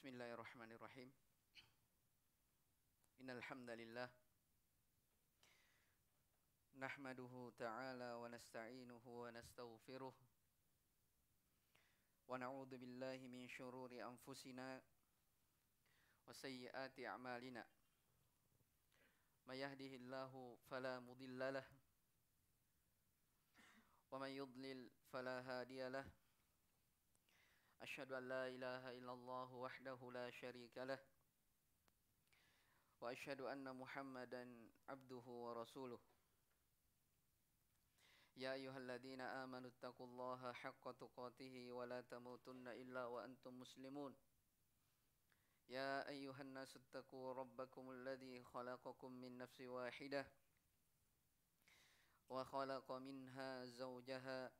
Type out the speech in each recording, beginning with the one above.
بسم الله الرحمن الرحيم إن الحمد لله نحمده تعالى ونستعينه ونستغفره ونعوذ بالله من شرور أنفسنا وسيئات أعمالنا ما يهده الله فلا مضل له ومن يضلل فلا هادي له أشهد أن لا إله إلا الله وحده لا شريك له وأشهد أن محمدا عبده ورسوله يا أيها الذين آمنوا اتقوا الله حق تقاته ولا تموتن إلا وأنتم مسلمون يا أيها الناس اتقوا ربكم الذي خلقكم من نفس واحدة وخلق منها زوجها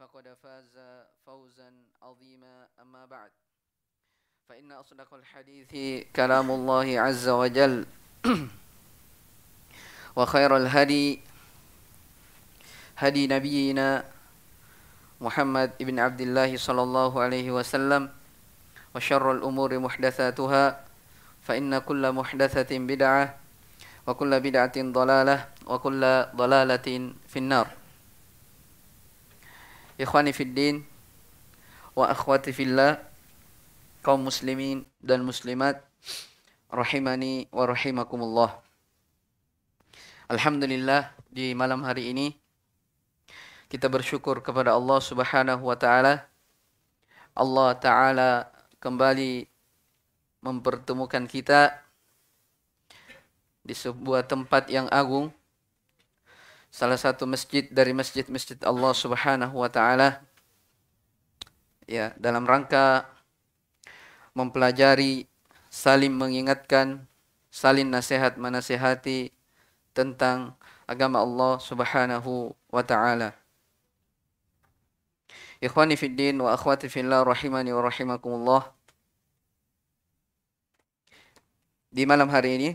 فقد فاز فوزا عظيما أما بعد فإن أصدق الحديث كلام الله عز وجل وخير الهدي هدي نبينا محمد بن عبد الله صلى الله عليه وسلم وشر الأمور محدثاتها فإن كل محدثة بدعة وكل بدعة ضلالة وكل ضلالة في النار ikhwani fiddin wa akhwati fillah kaum muslimin dan muslimat rahimani wa rahimakumullah Alhamdulillah di malam hari ini kita bersyukur kepada Allah Subhanahu wa taala Allah taala kembali mempertemukan kita di sebuah tempat yang agung salah satu masjid dari masjid-masjid Allah Subhanahu wa taala ya dalam rangka mempelajari saling mengingatkan saling nasihat menasihati tentang agama Allah Subhanahu wa taala Ikhwani fi din wa akhwati fillah rahimani wa rahimakumullah Di malam hari ini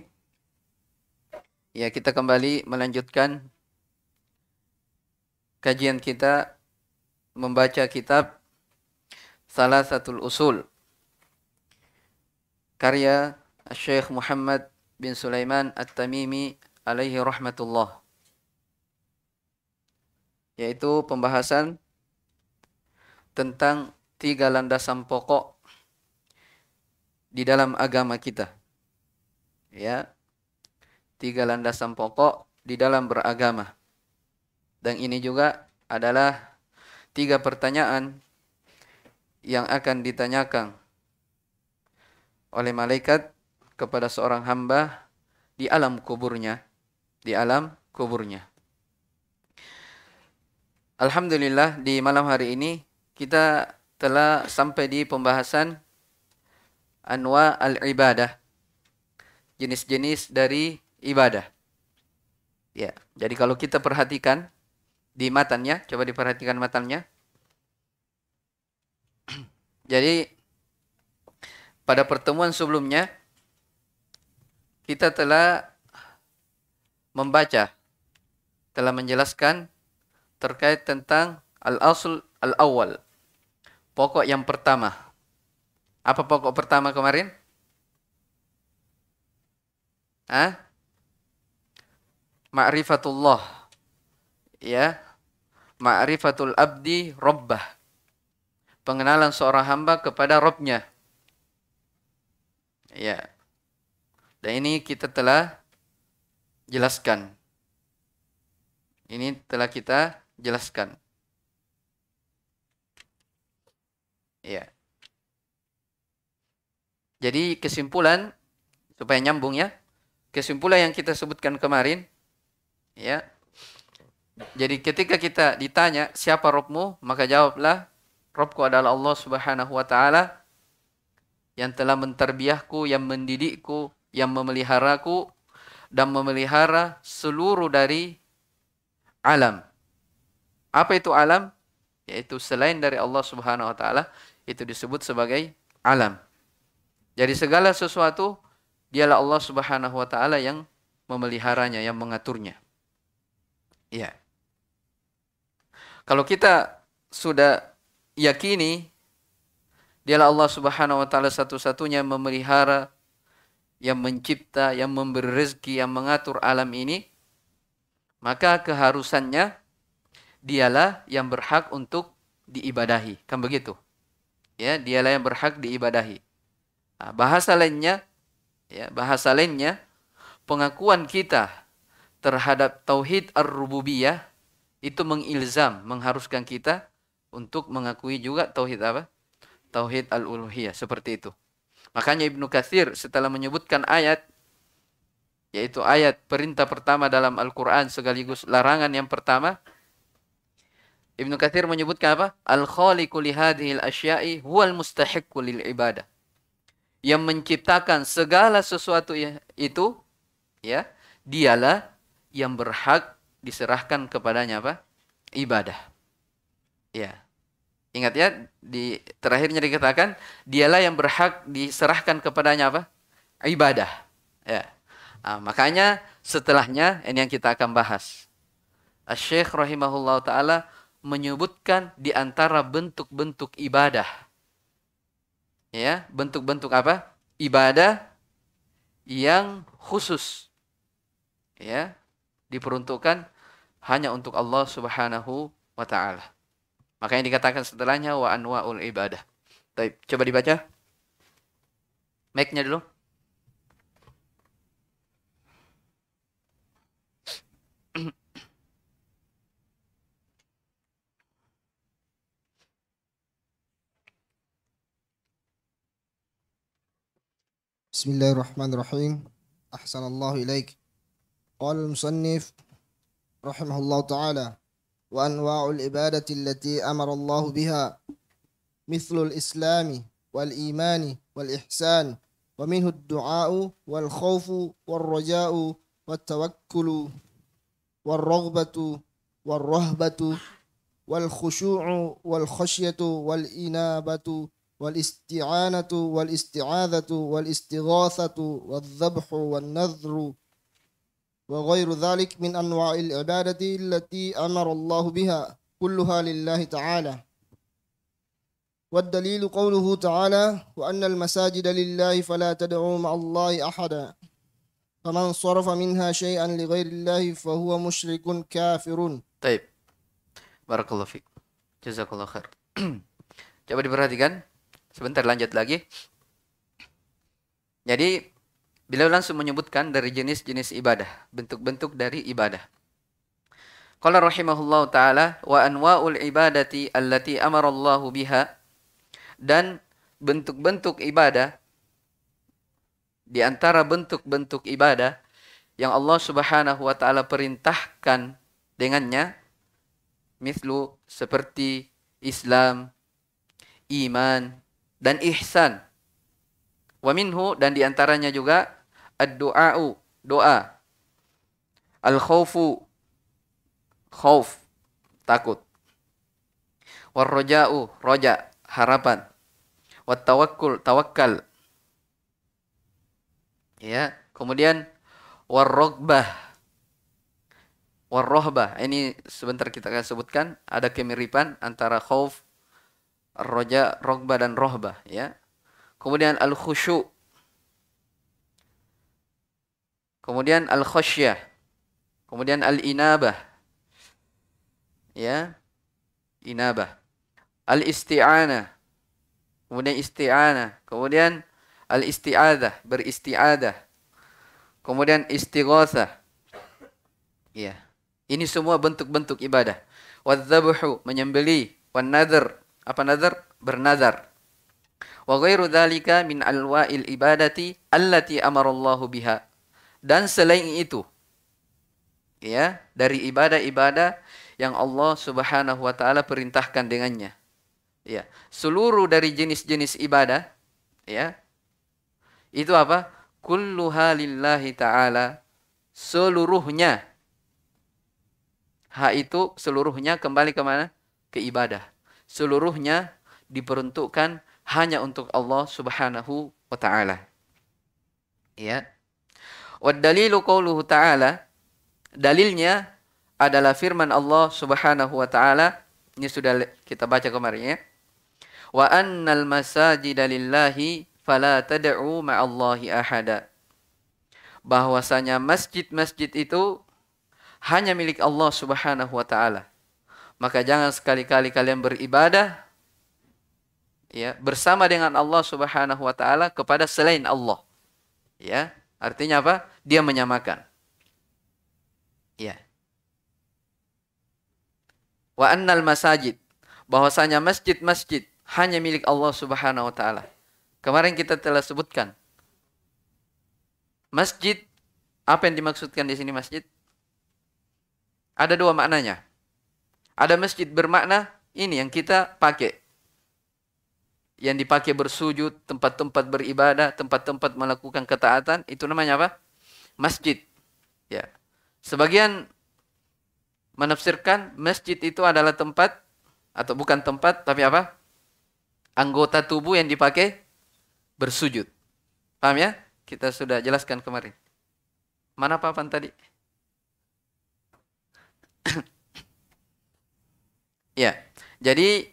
ya kita kembali melanjutkan kajian kita membaca kitab Salah Satu Usul karya Syekh Muhammad bin Sulaiman At-Tamimi alaihi rahmatullah yaitu pembahasan tentang tiga landasan pokok di dalam agama kita. Ya. Tiga landasan pokok di dalam beragama. Dan ini juga adalah tiga pertanyaan yang akan ditanyakan oleh malaikat kepada seorang hamba di alam kuburnya, di alam kuburnya. Alhamdulillah di malam hari ini kita telah sampai di pembahasan anwa al-ibadah. Jenis-jenis dari ibadah. Ya, jadi kalau kita perhatikan di matanya coba diperhatikan matanya Jadi pada pertemuan sebelumnya kita telah membaca telah menjelaskan terkait tentang al-asl al-awwal. Pokok yang pertama. Apa pokok pertama kemarin? Hah? Ma'rifatullah. Ya, ma'rifatul abdi robbah. Pengenalan seorang hamba kepada Robnya. Ya. Dan ini kita telah jelaskan. Ini telah kita jelaskan. Ya. Jadi kesimpulan supaya nyambung ya. Kesimpulan yang kita sebutkan kemarin ya jadi ketika kita ditanya siapa Robmu, maka jawablah Robku adalah Allah Subhanahu wa taala yang telah menterbiahku, yang mendidikku, yang memeliharaku dan memelihara seluruh dari alam. Apa itu alam? Yaitu selain dari Allah Subhanahu wa taala itu disebut sebagai alam. Jadi segala sesuatu dialah Allah Subhanahu wa taala yang memeliharanya, yang mengaturnya. Ya. Yeah. Kalau kita sudah yakini dialah Allah Subhanahu wa taala satu-satunya memelihara, yang mencipta, yang memberi rezeki, yang mengatur alam ini, maka keharusannya dialah yang berhak untuk diibadahi. Kan begitu? Ya, dialah yang berhak diibadahi. Nah, bahasa lainnya ya, bahasa lainnya pengakuan kita terhadap tauhid ar-rububiyah itu mengilzam, mengharuskan kita untuk mengakui juga tauhid apa? Tauhid al-uluhiyah seperti itu. Makanya Ibnu Katsir setelah menyebutkan ayat yaitu ayat perintah pertama dalam Al-Qur'an sekaligus larangan yang pertama Ibnu Katsir menyebutkan apa? Al-Khaliqu li hadhil asya'i huwal mustahiqqu lil ibadah. Yang menciptakan segala sesuatu ya, itu ya, dialah yang berhak diserahkan kepadanya apa? Ibadah. Ya. Ingat ya, di terakhirnya dikatakan dialah yang berhak diserahkan kepadanya apa? Ibadah. Ya. Nah, makanya setelahnya ini yang kita akan bahas. Syekh rahimahullah taala menyebutkan di antara bentuk-bentuk ibadah. Ya, bentuk-bentuk apa? Ibadah yang khusus. Ya, diperuntukkan hanya untuk Allah Subhanahu wa taala. Makanya dikatakan setelahnya wa anwaul ibadah. Baik, coba dibaca. Mic-nya dulu. Bismillahirrahmanirrahim. Ahsanallahu ilaik. Qala al-musannif رحمه الله تعالى وأنواع العبادة التي أمر الله بها مثل الإسلام والإيمان والإحسان ومنه الدعاء والخوف والرجاء والتوكل والرغبة والرهبة والخشوع والخشية والإنابة والاستعانة والاستعاذة والاستغاثة والذبح والنذر وغير ذلك من أنواع العبادة التي أمر الله بها كلها لله تعالى والدليل قوله تعالى وأن المساجد لله فلا تدعوا مع الله أحدا فمن صرف منها شيئا لغير الله فهو مشرك كافر طيب بارك الله فيك جزاك الله خير coba diperhatikan sebentar lanjut lagi jadi Beliau langsung menyebutkan dari jenis-jenis ibadah, bentuk-bentuk dari ibadah. Qala rahimahullah taala wa anwa'ul ibadati allati amara Allah biha dan bentuk-bentuk ibadah di antara bentuk-bentuk ibadah yang Allah Subhanahu wa taala perintahkan dengannya mislu seperti Islam, iman dan ihsan. Wa minhu dan di antaranya juga Ad-du'a'u, doa. Al-khawfu, khawf, takut. War-roja'u, roja, harapan. Wat-tawakkul, tawakkal. Ya, kemudian war-rogbah, war-rohbah. Ini sebentar kita akan sebutkan ada kemiripan antara khawf, roja, rogbah dan rohbah ya. Kemudian al-khusyu' kemudian al khosyah kemudian al inabah ya inabah al isti'anah kemudian isti'anah kemudian al isti'adah beristi'adah kemudian istighatsah ya ini semua bentuk-bentuk ibadah wadzabhu menyembeli wan nadhr apa nadhr bernazar wa ghairu dzalika min alwa'il ibadati allati amara Allahu biha dan selain itu ya dari ibadah-ibadah yang Allah Subhanahu wa taala perintahkan dengannya ya seluruh dari jenis-jenis ibadah ya itu apa kulluha lillahi taala seluruhnya hak itu seluruhnya kembali ke mana ke ibadah seluruhnya diperuntukkan hanya untuk Allah Subhanahu wa taala ya Waddalilu qawluhu ta'ala. Dalilnya adalah firman Allah subhanahu wa ta'ala. Ini sudah kita baca kemarin ya. Wa annal masajida lillahi fala tad'u ma'allahi ahada. Bahwasanya masjid-masjid itu hanya milik Allah subhanahu wa ta'ala. Maka jangan sekali-kali kalian beribadah ya bersama dengan Allah Subhanahu wa taala kepada selain Allah. Ya. Artinya apa? Dia menyamakan. Ya. Wa annal masajid. Bahwasanya masjid-masjid hanya milik Allah Subhanahu wa taala. Kemarin kita telah sebutkan. Masjid apa yang dimaksudkan di sini masjid? Ada dua maknanya. Ada masjid bermakna ini yang kita pakai yang dipakai bersujud, tempat-tempat beribadah, tempat-tempat melakukan ketaatan, itu namanya apa? Masjid. Ya. Sebagian menafsirkan masjid itu adalah tempat atau bukan tempat tapi apa? Anggota tubuh yang dipakai bersujud. Paham ya? Kita sudah jelaskan kemarin. Mana papan tadi? ya. Jadi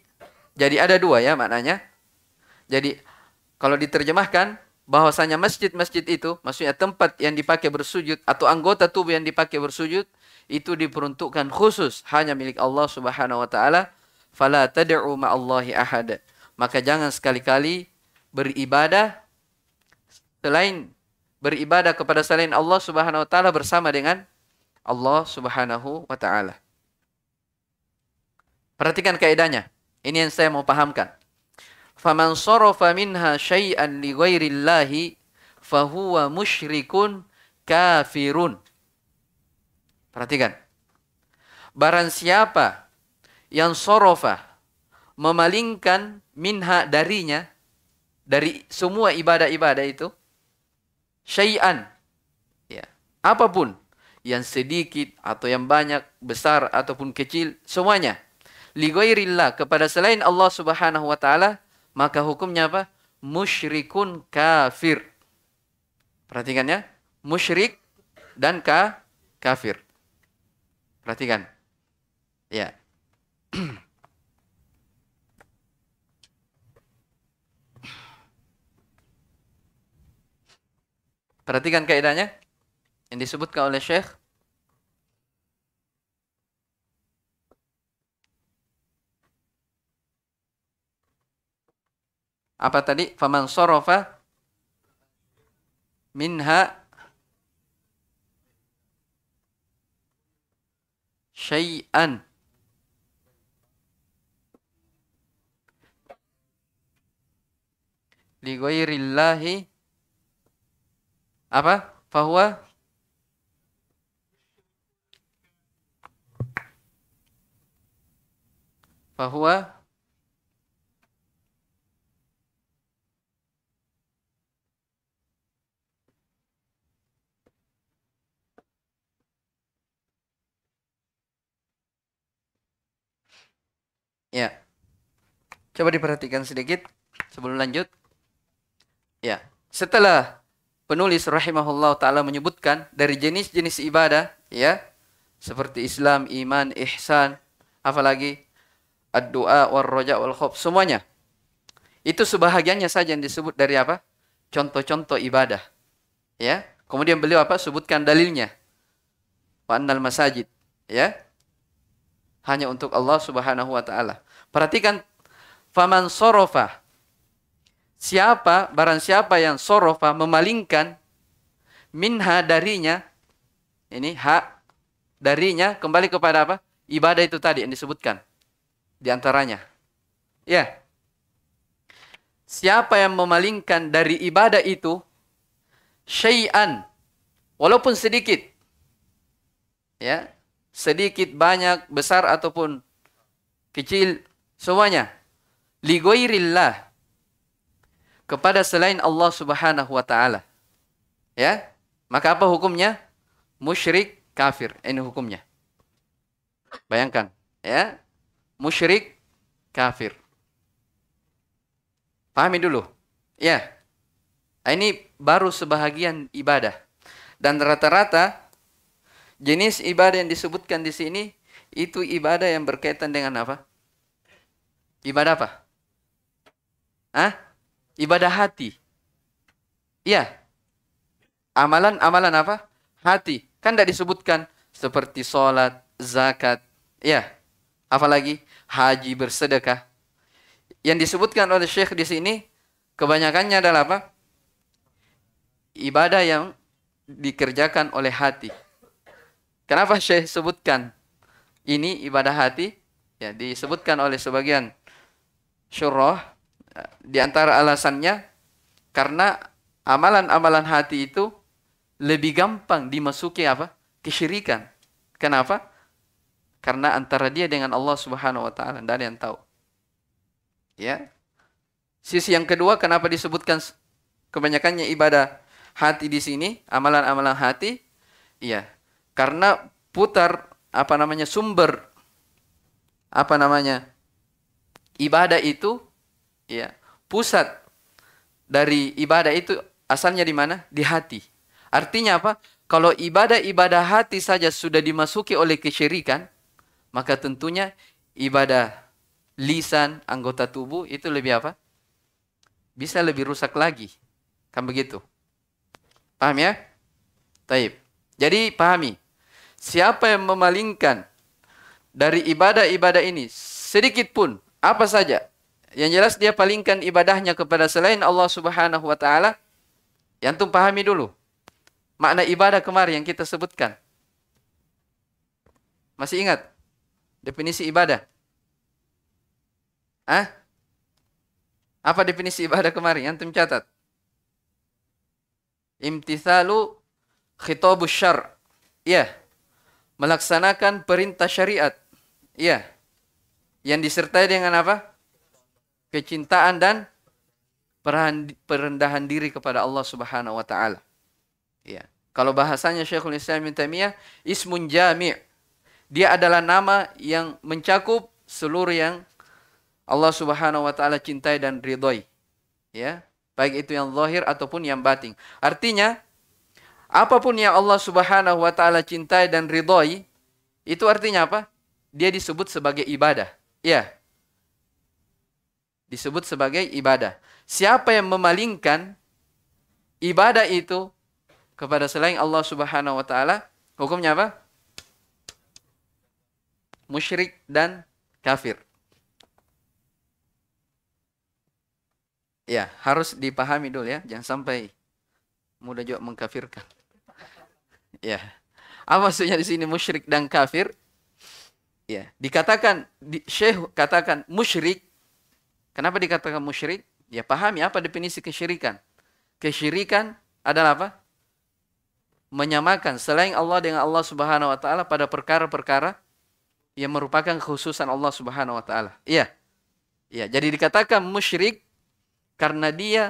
jadi ada dua ya maknanya. Jadi kalau diterjemahkan bahwasanya masjid-masjid itu maksudnya tempat yang dipakai bersujud atau anggota tubuh yang dipakai bersujud itu diperuntukkan khusus hanya milik Allah Subhanahu wa taala fala tad'u ma'allahi ahad maka jangan sekali-kali beribadah selain beribadah kepada selain Allah Subhanahu wa taala bersama dengan Allah Subhanahu wa taala perhatikan kaidahnya ini yang saya mau pahamkan faman sarafa minha syai'an li ghairillahi fahuwa musyrikun kafirun. Perhatikan. Barang siapa yang sorofa memalingkan minha darinya dari semua ibadah-ibadah itu syai'an ya apapun yang sedikit atau yang banyak besar ataupun kecil semuanya ligoirillah kepada selain Allah Subhanahu wa taala maka hukumnya apa? Musyrikun kafir. Perhatikan ya, musyrik dan ka kafir. Perhatikan. Ya. Perhatikan kaidahnya yang disebutkan oleh Syekh apa tadi faman sorofa minha syai'an li ghairillahi apa fahuwa fahuwa Ya. Coba diperhatikan sedikit sebelum lanjut. Ya, setelah penulis rahimahullah taala menyebutkan dari jenis-jenis ibadah, ya, seperti Islam, iman, ihsan, apalagi ad-doa war raja wal khauf semuanya. Itu sebahagiannya saja yang disebut dari apa? Contoh-contoh ibadah. Ya. Kemudian beliau apa? Sebutkan dalilnya. Wa annal masajid, ya hanya untuk Allah Subhanahu wa taala. Perhatikan faman sorofa. Siapa barang siapa yang sorofa memalingkan minha darinya ini hak darinya kembali kepada apa? Ibadah itu tadi yang disebutkan di antaranya. Ya. Siapa yang memalingkan dari ibadah itu syai'an walaupun sedikit. Ya, sedikit, banyak, besar ataupun kecil, semuanya. Ligoirillah. Kepada selain Allah subhanahu wa ta'ala. Ya. Maka apa hukumnya? Musyrik kafir. Ini hukumnya. Bayangkan. Ya. Musyrik kafir. Pahami dulu. Ya. Ini baru sebahagian ibadah. Dan rata-rata Jenis ibadah yang disebutkan di sini itu ibadah yang berkaitan dengan apa? Ibadah apa? Hah? Ibadah hati. Iya. Amalan-amalan apa? Hati. Kan tidak disebutkan seperti sholat, zakat. Iya. Apalagi haji bersedekah. Yang disebutkan oleh Syekh di sini kebanyakannya adalah apa? Ibadah yang dikerjakan oleh hati. Kenapa Syekh sebutkan ini ibadah hati? Ya, disebutkan oleh sebagian syurah di antara alasannya karena amalan-amalan hati itu lebih gampang dimasuki apa? kesyirikan. Kenapa? Karena antara dia dengan Allah Subhanahu wa taala tidak ada yang tahu. Ya. Sisi yang kedua kenapa disebutkan kebanyakannya ibadah hati di sini, amalan-amalan hati? Iya, karena putar apa namanya sumber apa namanya ibadah itu ya pusat dari ibadah itu asalnya di mana di hati artinya apa kalau ibadah-ibadah hati saja sudah dimasuki oleh kesyirikan maka tentunya ibadah lisan anggota tubuh itu lebih apa bisa lebih rusak lagi kan begitu paham ya taib jadi pahami Siapa yang memalingkan dari ibadah-ibadah ini sedikit pun apa saja yang jelas dia palingkan ibadahnya kepada selain Allah Subhanahu wa taala yang antum pahami dulu makna ibadah kemarin yang kita sebutkan masih ingat definisi ibadah ah apa definisi ibadah kemarin antum catat imtithalu khitabus syar ya yeah melaksanakan perintah syariat. Iya. Yang disertai dengan apa? Kecintaan dan perendahan diri kepada Allah Subhanahu wa taala. Iya. Kalau bahasanya Syekhul Islam Ibnu Taimiyah, ismun jami'. Dia adalah nama yang mencakup seluruh yang Allah Subhanahu wa taala cintai dan ridhoi. Ya, baik itu yang zahir ataupun yang batin. Artinya Apapun yang Allah Subhanahu wa taala cintai dan ridhoi, itu artinya apa? Dia disebut sebagai ibadah. Ya. Disebut sebagai ibadah. Siapa yang memalingkan ibadah itu kepada selain Allah Subhanahu wa taala, hukumnya apa? Musyrik dan kafir. Ya, harus dipahami dulu ya, jangan sampai mudah juga mengkafirkan. Ya. Apa maksudnya di sini musyrik dan kafir? Ya, dikatakan di, Syekh katakan musyrik. Kenapa dikatakan musyrik? Ya pahami apa definisi kesyirikan. Kesyirikan adalah apa? Menyamakan selain Allah dengan Allah Subhanahu wa taala pada perkara-perkara yang merupakan khususan Allah Subhanahu wa taala. Iya. Ya, jadi dikatakan musyrik karena dia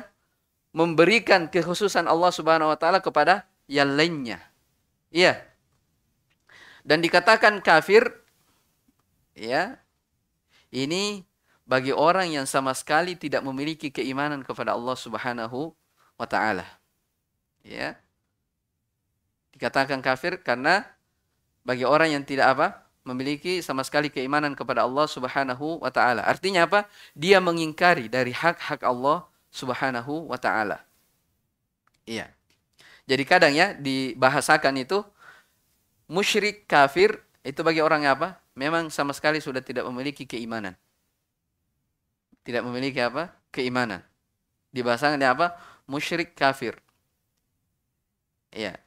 memberikan kekhususan Allah Subhanahu wa taala kepada yang lainnya. Iya. Dan dikatakan kafir ya. Ini bagi orang yang sama sekali tidak memiliki keimanan kepada Allah Subhanahu wa taala. Ya. Dikatakan kafir karena bagi orang yang tidak apa? memiliki sama sekali keimanan kepada Allah Subhanahu wa taala. Artinya apa? Dia mengingkari dari hak-hak Allah Subhanahu wa taala. Iya. Jadi kadang ya dibahasakan itu musyrik kafir itu bagi orang apa? Memang sama sekali sudah tidak memiliki keimanan. Tidak memiliki apa? Keimanan. Dibahasakan dia apa? Musyrik kafir. Iya.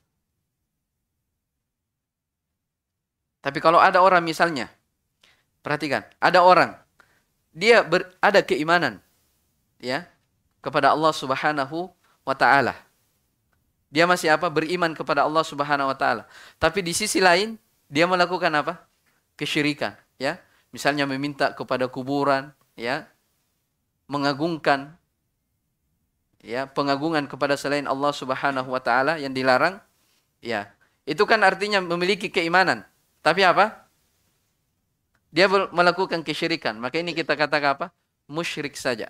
Tapi kalau ada orang misalnya, perhatikan, ada orang dia ber, ada keimanan ya kepada Allah Subhanahu wa taala. Dia masih apa? Beriman kepada Allah Subhanahu wa taala. Tapi di sisi lain dia melakukan apa? Kesyirikan, ya. Misalnya meminta kepada kuburan, ya. Mengagungkan ya, pengagungan kepada selain Allah Subhanahu wa taala yang dilarang, ya. Itu kan artinya memiliki keimanan. Tapi apa? Dia melakukan kesyirikan. Maka ini kita katakan apa? Musyrik saja.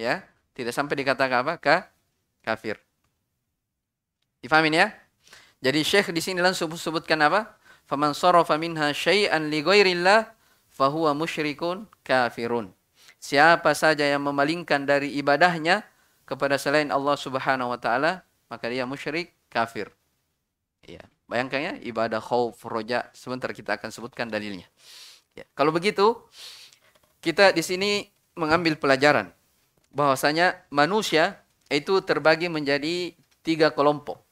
Ya, tidak sampai dikatakan apa? Ka kafir. Difahamin ya? Jadi Syekh di sini langsung sebutkan apa? Faman sarafa minha syai'an li ghairillah fahuwa musyrikun kafirun. Siapa saja yang memalingkan dari ibadahnya kepada selain Allah Subhanahu wa taala, maka dia musyrik kafir. Ya. Bayangkan ya ibadah khauf, roja. Sebentar kita akan sebutkan dalilnya. Ya. Kalau begitu, kita di sini mengambil pelajaran bahwasanya manusia itu terbagi menjadi tiga kelompok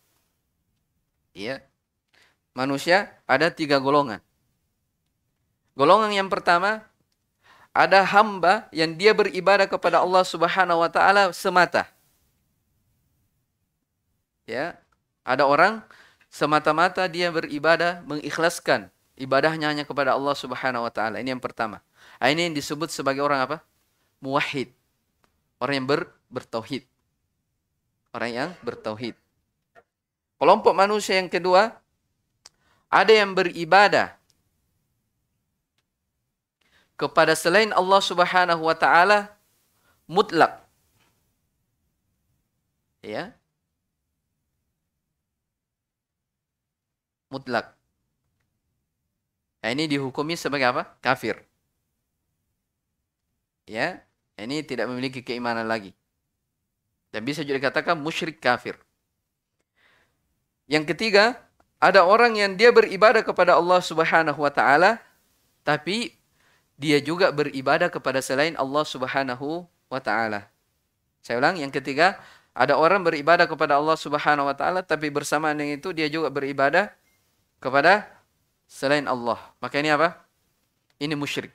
ya manusia ada tiga golongan. Golongan yang pertama ada hamba yang dia beribadah kepada Allah Subhanahu wa taala semata. Ya, ada orang semata-mata dia beribadah mengikhlaskan ibadahnya hanya kepada Allah Subhanahu wa taala. Ini yang pertama. Nah, ini yang disebut sebagai orang apa? Muwahhid. Orang yang ber bertauhid. Orang yang bertauhid. Kelompok manusia yang kedua, ada yang beribadah kepada selain Allah Subhanahu wa taala mutlak. Ya. Mutlak. Nah, ini dihukumi sebagai apa? Kafir. Ya, ini tidak memiliki keimanan lagi. Dan bisa juga dikatakan musyrik kafir. Yang ketiga, ada orang yang dia beribadah kepada Allah Subhanahu wa taala tapi dia juga beribadah kepada selain Allah Subhanahu wa taala. Saya ulang, yang ketiga, ada orang beribadah kepada Allah Subhanahu wa taala tapi bersamaan dengan itu dia juga beribadah kepada selain Allah. Maka ini apa? Ini musyrik.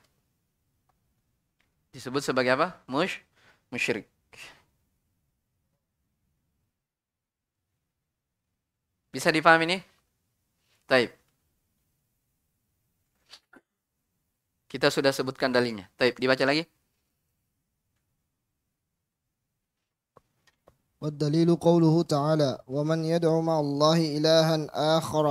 Disebut sebagai apa? Mush musyrik. Bisa dipahami ini? Taib. Kita sudah sebutkan dalilnya. Taib, dibaca lagi. والدليل قوله تعالى ومن يدعو مع الله إلها آخر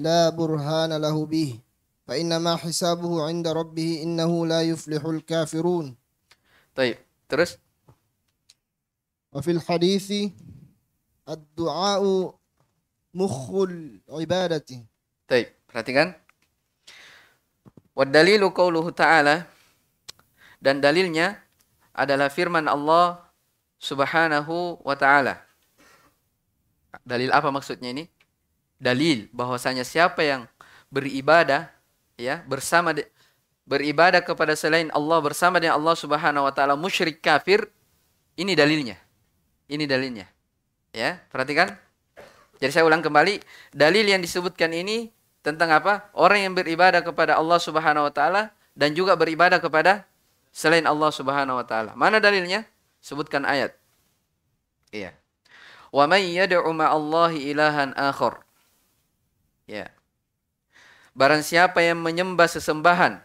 لا برهان له به فإنما حسابه عند ربه إنه لا يفلح الكافرون طيب terus وفي الحديث الدعاء mukhul ibadati. Baik, perhatikan. Wadalilu qauluhu ta'ala dan dalilnya adalah firman Allah Subhanahu wa taala. Dalil apa maksudnya ini? Dalil bahwasanya siapa yang beribadah ya bersama de, beribadah kepada selain Allah bersama dengan Allah Subhanahu wa taala musyrik kafir ini dalilnya. Ini dalilnya. Ya, perhatikan jadi saya ulang kembali, dalil yang disebutkan ini tentang apa? Orang yang beribadah kepada Allah Subhanahu wa taala dan juga beribadah kepada selain Allah Subhanahu wa taala. Mana dalilnya? Sebutkan ayat. Iya. Wa may yad'u ma'allahi ilahan akhar. Ya. Barang siapa yang menyembah sesembahan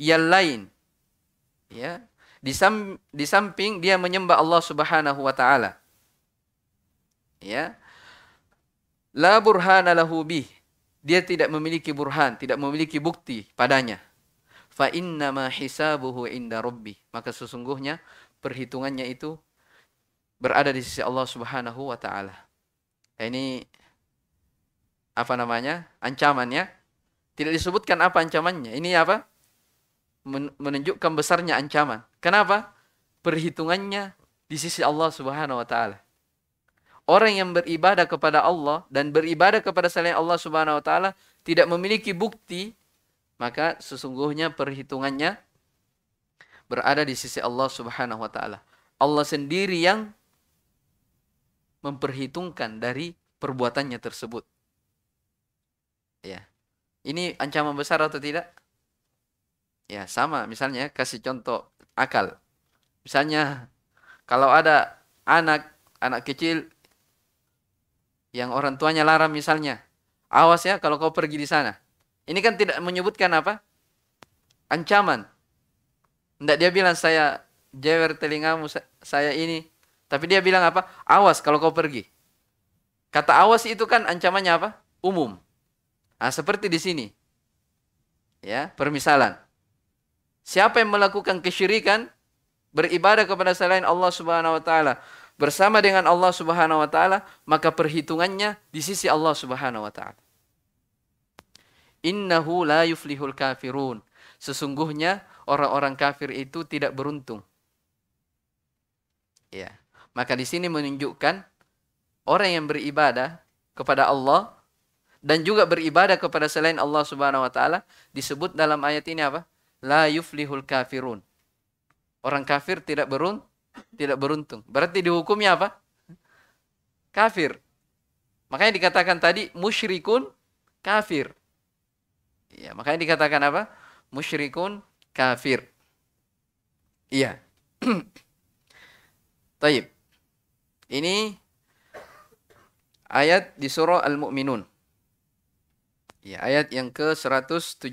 yang lain ya, di, samping dia menyembah Allah Subhanahu wa taala. Ya. La burhana lahu bih. Dia tidak memiliki burhan, tidak memiliki bukti padanya. Fa ma hisabuhu inda rabbih. Maka sesungguhnya perhitungannya itu berada di sisi Allah Subhanahu wa taala. Nah, ini apa namanya? Ancamannya tidak disebutkan apa ancamannya. Ini apa? menunjukkan besarnya ancaman. Kenapa? Perhitungannya di sisi Allah Subhanahu wa taala orang yang beribadah kepada Allah dan beribadah kepada selain Allah Subhanahu wa taala tidak memiliki bukti, maka sesungguhnya perhitungannya berada di sisi Allah Subhanahu wa taala. Allah sendiri yang memperhitungkan dari perbuatannya tersebut. Ya. Ini ancaman besar atau tidak? Ya, sama misalnya kasih contoh akal. Misalnya kalau ada anak anak kecil yang orang tuanya larang misalnya. Awas ya kalau kau pergi di sana. Ini kan tidak menyebutkan apa? Ancaman. Tidak dia bilang saya jewer telingamu, saya ini. Tapi dia bilang apa? Awas kalau kau pergi. Kata awas itu kan ancamannya apa? Umum. Nah, seperti di sini. Ya, permisalan. Siapa yang melakukan kesyirikan beribadah kepada selain Allah Subhanahu wa taala, bersama dengan Allah Subhanahu wa taala, maka perhitungannya di sisi Allah Subhanahu wa taala. Innahu la yuflihul kafirun. Sesungguhnya orang-orang kafir itu tidak beruntung. Ya. Maka di sini menunjukkan orang yang beribadah kepada Allah dan juga beribadah kepada selain Allah Subhanahu wa taala disebut dalam ayat ini apa? La yuflihul kafirun. Orang kafir tidak beruntung tidak beruntung. Berarti dihukumnya apa? Kafir. Makanya dikatakan tadi musyrikun kafir. iya makanya dikatakan apa? Musyrikun kafir. Iya. Taib. Ini ayat di surah Al-Mu'minun. Ya, ayat yang ke-117.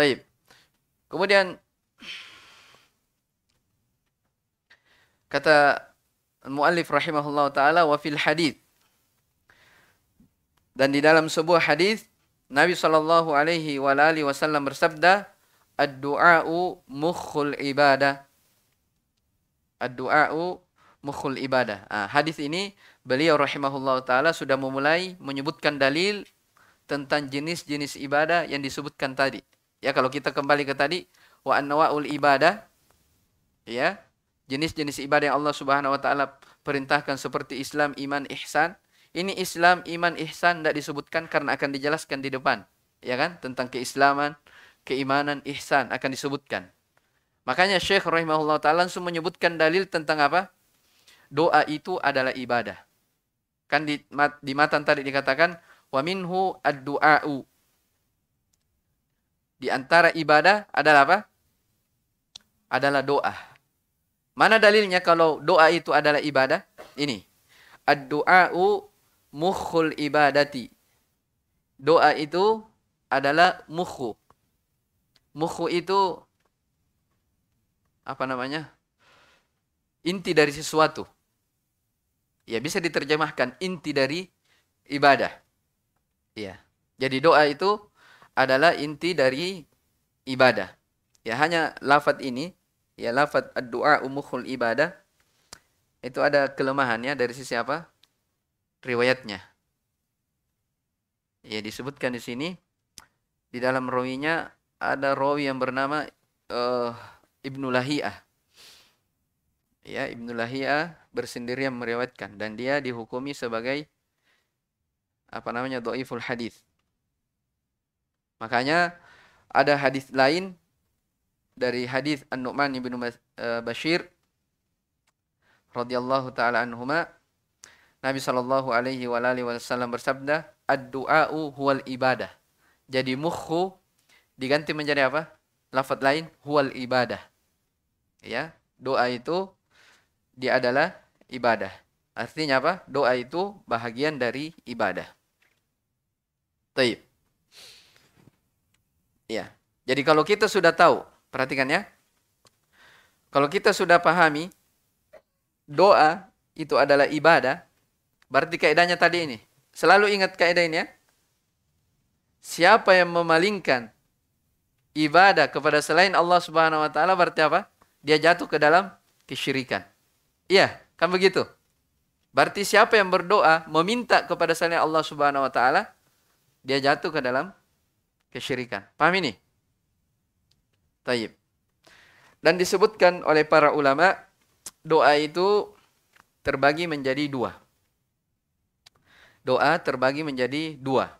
Taib. Kemudian kata muallif rahimahullah taala wa fil dan di dalam sebuah hadis Nabi sallallahu alaihi wa alihi wasallam bersabda ad-du'a'u mukhul ibadah ad-du'a'u mukhul ibadah. nah, hadis ini beliau rahimahullah taala sudah memulai menyebutkan dalil tentang jenis-jenis ibadah yang disebutkan tadi. Ya kalau kita kembali ke tadi wa anwaul ibadah ya jenis-jenis ibadah yang Allah Subhanahu wa taala perintahkan seperti Islam, iman, ihsan. Ini Islam, iman, ihsan tidak disebutkan karena akan dijelaskan di depan, ya kan? Tentang keislaman, keimanan, ihsan akan disebutkan. Makanya Syekh rahimahullah taala langsung menyebutkan dalil tentang apa? Doa itu adalah ibadah. Kan di, mat, di matan tadi dikatakan wa minhu ad-du'a'u di antara ibadah adalah apa? Adalah doa. Mana dalilnya kalau doa itu adalah ibadah? Ini. Ad-du'a'u mukhul ibadati. Doa itu adalah mukhu. Mukhu itu apa namanya? Inti dari sesuatu. Ya bisa diterjemahkan inti dari ibadah. Ya. Jadi doa itu adalah inti dari ibadah. Ya hanya lafat ini, ya lafat doa umuhul ibadah itu ada kelemahannya dari sisi apa? riwayatnya. Ya disebutkan di sini di dalam rawinya ada rawi yang bernama uh, Ibnu Lahiyah. Ya, Ibnu Lahiyah bersendirian meriwayatkan dan dia dihukumi sebagai apa namanya doiful hadis. Makanya ada hadis lain dari hadis An-Nu'man bin e, Bashir radhiyallahu taala anhuma Nabi sallallahu alaihi wa alihi wasallam bersabda ad-du'a'u huwal ibadah. Jadi mukhu diganti menjadi apa? Lafaz lain huwal ibadah. Ya, doa itu dia adalah ibadah. Artinya apa? Doa itu bahagian dari ibadah. Taib. Ya. Jadi kalau kita sudah tahu, perhatikan ya. Kalau kita sudah pahami doa itu adalah ibadah, berarti kaidahnya tadi ini. Selalu ingat kaidah ini ya. Siapa yang memalingkan ibadah kepada selain Allah Subhanahu wa taala berarti apa? Dia jatuh ke dalam kesyirikan. Iya, kan begitu. Berarti siapa yang berdoa meminta kepada selain Allah Subhanahu wa taala dia jatuh ke dalam kesyirikan. Paham ini? Taib. Dan disebutkan oleh para ulama, doa itu terbagi menjadi dua. Doa terbagi menjadi dua.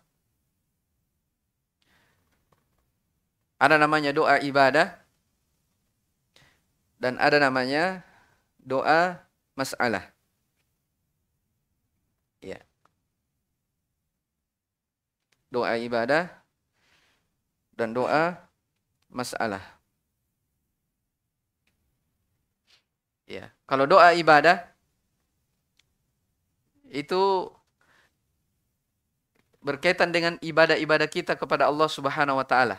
Ada namanya doa ibadah dan ada namanya doa masalah. Ya. Doa ibadah dan doa masalah. Ya, kalau doa ibadah itu berkaitan dengan ibadah-ibadah kita kepada Allah Subhanahu wa taala.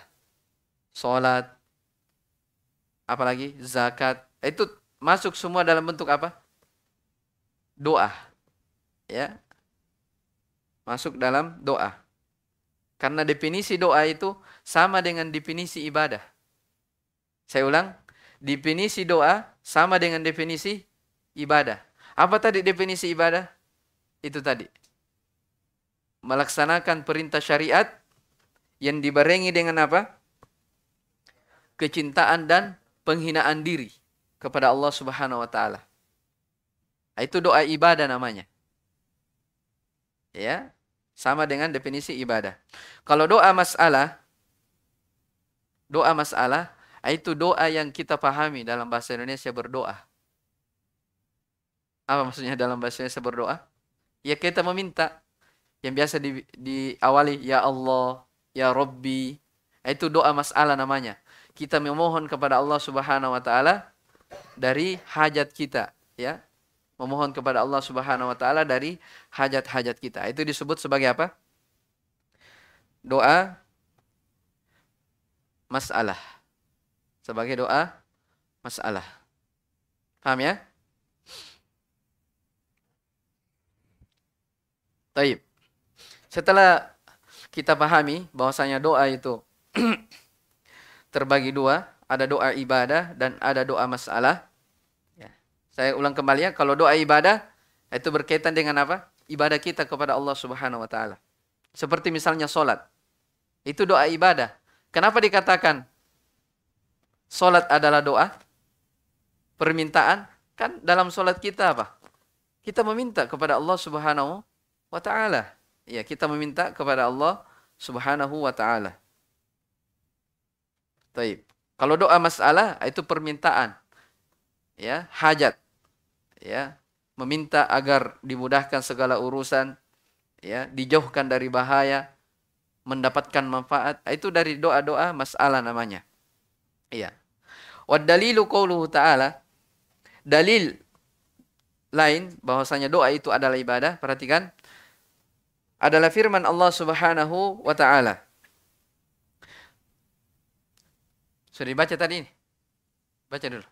Salat apalagi zakat. Itu masuk semua dalam bentuk apa? Doa. Ya. Masuk dalam doa. Karena definisi doa itu sama dengan definisi ibadah. Saya ulang, definisi doa sama dengan definisi ibadah. Apa tadi definisi ibadah? Itu tadi. Melaksanakan perintah syariat yang dibarengi dengan apa? Kecintaan dan penghinaan diri kepada Allah Subhanahu wa taala. Itu doa ibadah namanya. Ya, sama dengan definisi ibadah. Kalau doa masalah, doa masalah, itu doa yang kita pahami dalam bahasa Indonesia berdoa. Apa maksudnya dalam bahasa Indonesia berdoa? Ya kita meminta. Yang biasa di, diawali, Ya Allah, Ya Rabbi. Itu doa masalah namanya. Kita memohon kepada Allah Subhanahu wa taala dari hajat kita, ya memohon kepada Allah Subhanahu wa taala dari hajat-hajat kita. Itu disebut sebagai apa? Doa masalah. Sebagai doa masalah. Paham ya? Taib. Setelah kita pahami bahwasanya doa itu terbagi dua, ada doa ibadah dan ada doa masalah. Saya ulang kembali ya, kalau doa ibadah itu berkaitan dengan apa? Ibadah kita kepada Allah Subhanahu wa taala. Seperti misalnya solat. Itu doa ibadah. Kenapa dikatakan solat adalah doa? Permintaan? Kan dalam solat kita apa? Kita meminta kepada Allah Subhanahu wa taala. Ya, kita meminta kepada Allah Subhanahu wa taala. Baik. Kalau doa masalah itu permintaan. Ya, hajat ya meminta agar dimudahkan segala urusan ya dijauhkan dari bahaya mendapatkan manfaat ah, itu dari doa-doa masalah namanya iya wad dalilu ta'ala dalil lain bahwasanya doa itu adalah ibadah perhatikan adalah firman Allah Subhanahu wa taala sudah dibaca tadi ini baca dulu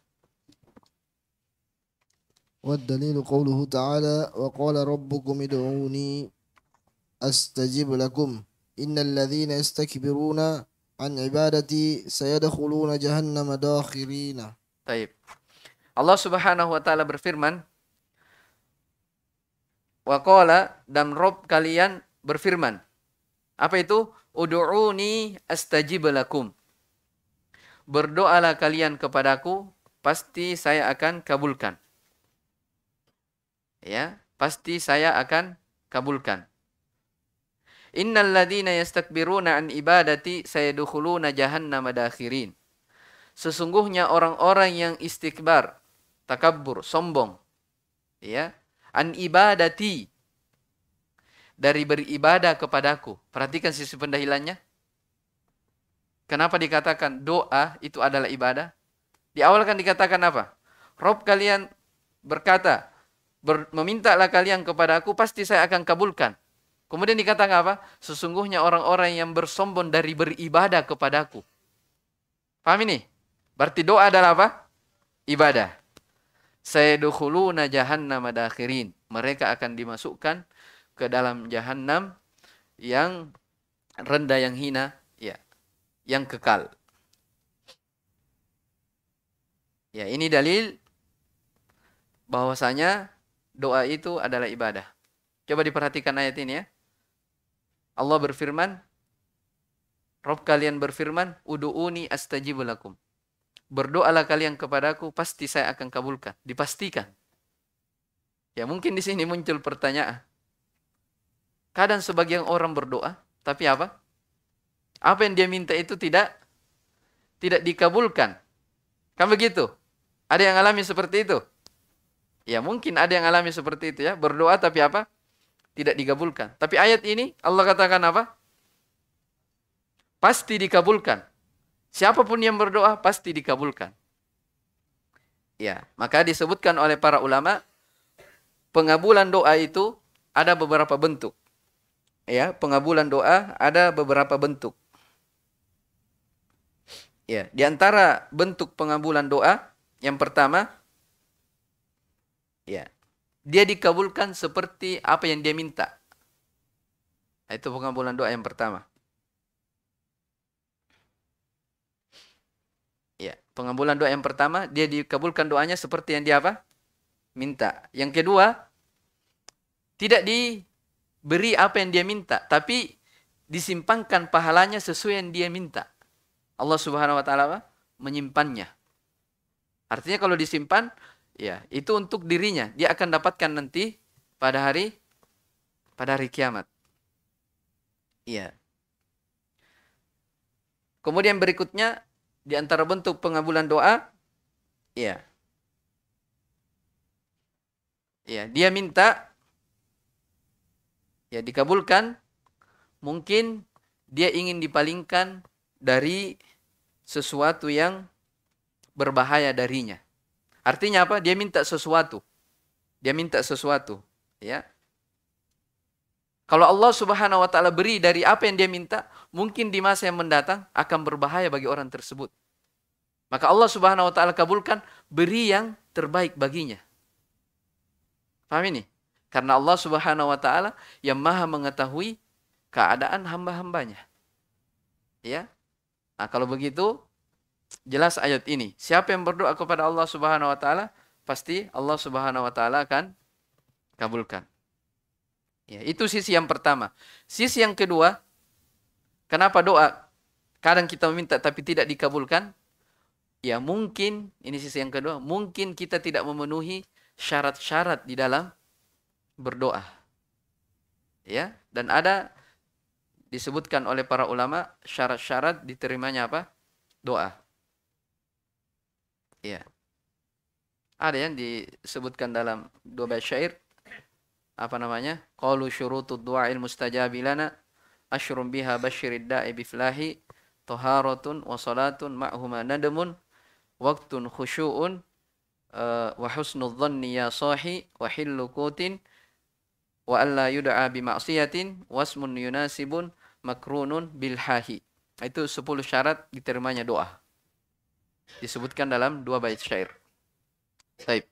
والدليل قوله تعالى وقال ربكم ادعوني أستجب لكم إن الذين يستكبرون عن عبادتي سيدخلون جهنم داخرين طيب الله سبحانه وتعالى berfirman وقال dan رب kalian berfirman apa itu ud'uni astajib lakum berdoalah kalian kepadaku pasti saya akan kabulkan ya pasti saya akan kabulkan yastakbiru naan yastakbiruna an ibadati sayadkhuluna nama madakhirin sesungguhnya orang-orang yang istikbar takabur sombong ya an ibadati dari beribadah kepadaku perhatikan sisi pendahilannya kenapa dikatakan doa itu adalah ibadah di awal kan dikatakan apa Rob kalian berkata Ber, memintalah kalian kepada aku, pasti saya akan kabulkan. Kemudian dikatakan apa? Sesungguhnya orang-orang yang bersombong dari beribadah kepadaku. Paham ini? Berarti doa adalah apa? Ibadah. Saya najahan nama adakhirin. Mereka akan dimasukkan ke dalam jahanam yang rendah yang hina, ya, yang kekal. Ya, ini dalil bahwasanya doa itu adalah ibadah. Coba diperhatikan ayat ini ya. Allah berfirman, Rob kalian berfirman, Udu'uni astajibulakum. belakum. Berdoalah kalian kepadaku, pasti saya akan kabulkan. Dipastikan. Ya mungkin di sini muncul pertanyaan. Kadang sebagian orang berdoa, tapi apa? Apa yang dia minta itu tidak tidak dikabulkan. Kan begitu? Ada yang alami seperti itu? Ya mungkin ada yang alami seperti itu ya. Berdoa tapi apa? Tidak dikabulkan. Tapi ayat ini Allah katakan apa? Pasti dikabulkan. Siapapun yang berdoa pasti dikabulkan. Ya, maka disebutkan oleh para ulama pengabulan doa itu ada beberapa bentuk. Ya, pengabulan doa ada beberapa bentuk. Ya, di antara bentuk pengabulan doa yang pertama ya dia dikabulkan seperti apa yang dia minta nah, itu pengabulan doa yang pertama ya pengabulan doa yang pertama dia dikabulkan doanya seperti yang dia apa minta yang kedua tidak diberi apa yang dia minta tapi disimpangkan pahalanya sesuai yang dia minta Allah Subhanahu wa taala menyimpannya artinya kalau disimpan Ya, itu untuk dirinya. Dia akan dapatkan nanti pada hari pada hari kiamat. Iya. Kemudian berikutnya di antara bentuk pengabulan doa, iya. Iya, dia minta ya dikabulkan. Mungkin dia ingin dipalingkan dari sesuatu yang berbahaya darinya. Artinya apa? Dia minta sesuatu. Dia minta sesuatu, ya. Kalau Allah Subhanahu wa taala beri dari apa yang dia minta, mungkin di masa yang mendatang akan berbahaya bagi orang tersebut. Maka Allah Subhanahu wa taala kabulkan beri yang terbaik baginya. Paham ini? Karena Allah Subhanahu wa taala yang Maha mengetahui keadaan hamba-hambanya. Ya. Nah, kalau begitu jelas ayat ini. Siapa yang berdoa kepada Allah Subhanahu wa taala, pasti Allah Subhanahu wa taala akan kabulkan. Ya, itu sisi yang pertama. Sisi yang kedua, kenapa doa kadang kita meminta tapi tidak dikabulkan? Ya, mungkin ini sisi yang kedua, mungkin kita tidak memenuhi syarat-syarat di dalam berdoa. Ya, dan ada disebutkan oleh para ulama syarat-syarat diterimanya apa? Doa. Iya. Ada yang disebutkan dalam dua bait syair apa namanya? Qalu syurutud du'ail mustajabi lana asyrum biha basyirid da'i biflahi taharatun wa salatun ma'huma nadamun waqtun khusyu'un eh, wa husnul dhanni ya sahi wa hillu qutin wa alla yud'a bi ma'siyatin wasmun yunasibun makrunun bilhahi. Itu 10 syarat diterimanya doa disebutkan dalam dua bait syair. Baik.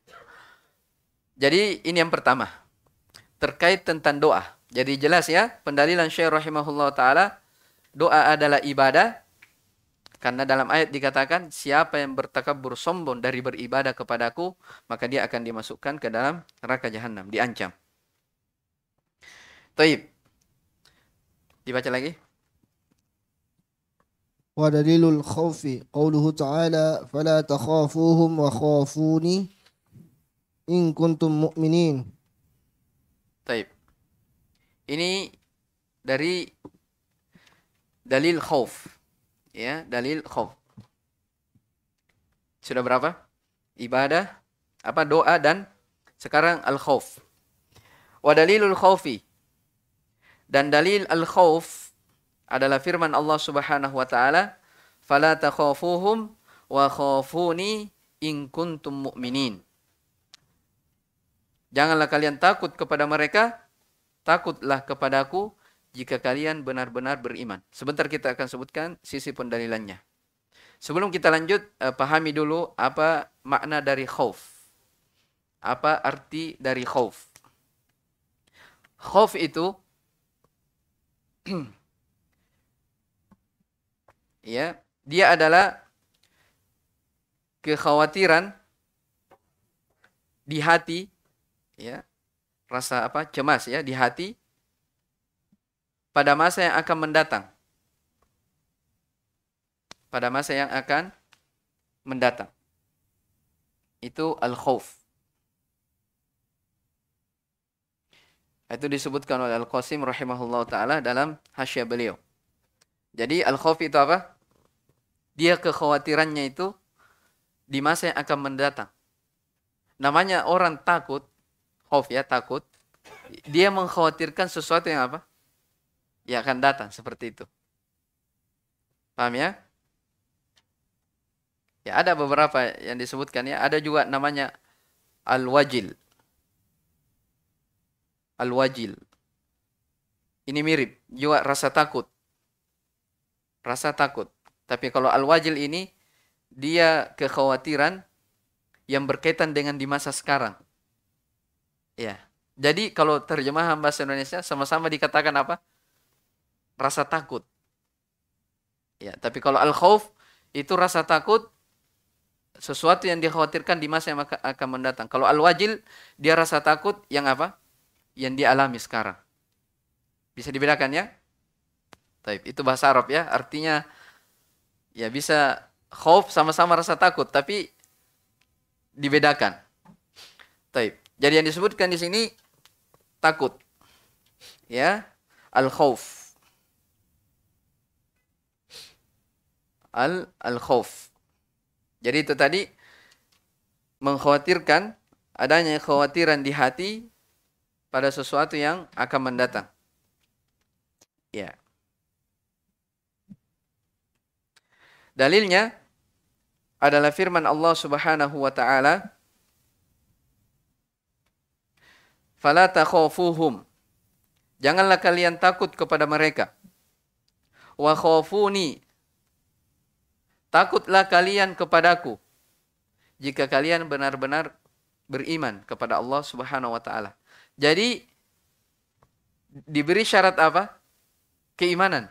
Jadi ini yang pertama terkait tentang doa. Jadi jelas ya pendalilan syair rahimahullah taala doa adalah ibadah karena dalam ayat dikatakan siapa yang bertakabur sombong dari beribadah kepadaku maka dia akan dimasukkan ke dalam neraka jahanam diancam. Taib. Dibaca lagi. ودليل الخوف قوله تعالى فلا تخافوهم وخافوني إن كنتم مؤمنين طيب ini dari dalil khauf ya dalil khauf sudah berapa ibadah apa doa dan sekarang al khauf wa dalilul khaufi dan dalil al khauf adalah firman Allah Subhanahu wa taala, "Fala takhafuhum wa khafuni in kuntum mu'minin." Janganlah kalian takut kepada mereka, takutlah kepadaku jika kalian benar-benar beriman. Sebentar kita akan sebutkan sisi pendalilannya. Sebelum kita lanjut, eh, pahami dulu apa makna dari khauf. Apa arti dari khauf. Khauf itu ya dia adalah kekhawatiran di hati ya rasa apa cemas ya di hati pada masa yang akan mendatang pada masa yang akan mendatang itu al khawf itu disebutkan oleh al qasim rahimahullah taala dalam hasya beliau jadi al khawf itu apa dia kekhawatirannya itu di masa yang akan mendatang. Namanya orang takut, khof ya takut, dia mengkhawatirkan sesuatu yang apa? Ya akan datang seperti itu. Paham ya? Ya ada beberapa yang disebutkan ya. Ada juga namanya al-wajil. Al-wajil. Ini mirip juga rasa takut. Rasa takut. Tapi kalau al-wajil ini dia kekhawatiran yang berkaitan dengan di masa sekarang. Ya. Jadi kalau terjemahan bahasa Indonesia sama-sama dikatakan apa? Rasa takut. Ya, tapi kalau al-khauf itu rasa takut sesuatu yang dikhawatirkan di masa yang akan mendatang. Kalau al-wajil dia rasa takut yang apa? Yang dialami sekarang. Bisa dibedakan ya? Taib. Itu bahasa Arab ya, artinya ya bisa khauf sama-sama rasa takut tapi dibedakan. Taib. Jadi yang disebutkan di sini takut. Ya, al khauf. Al al khauf. Jadi itu tadi mengkhawatirkan adanya khawatiran di hati pada sesuatu yang akan mendatang. Ya. Dalilnya adalah firman Allah Subhanahu wa taala Fala takhafuhum. Janganlah kalian takut kepada mereka. Wa khafuni. Takutlah kalian kepadaku. Jika kalian benar-benar beriman kepada Allah Subhanahu wa taala. Jadi diberi syarat apa? Keimanan.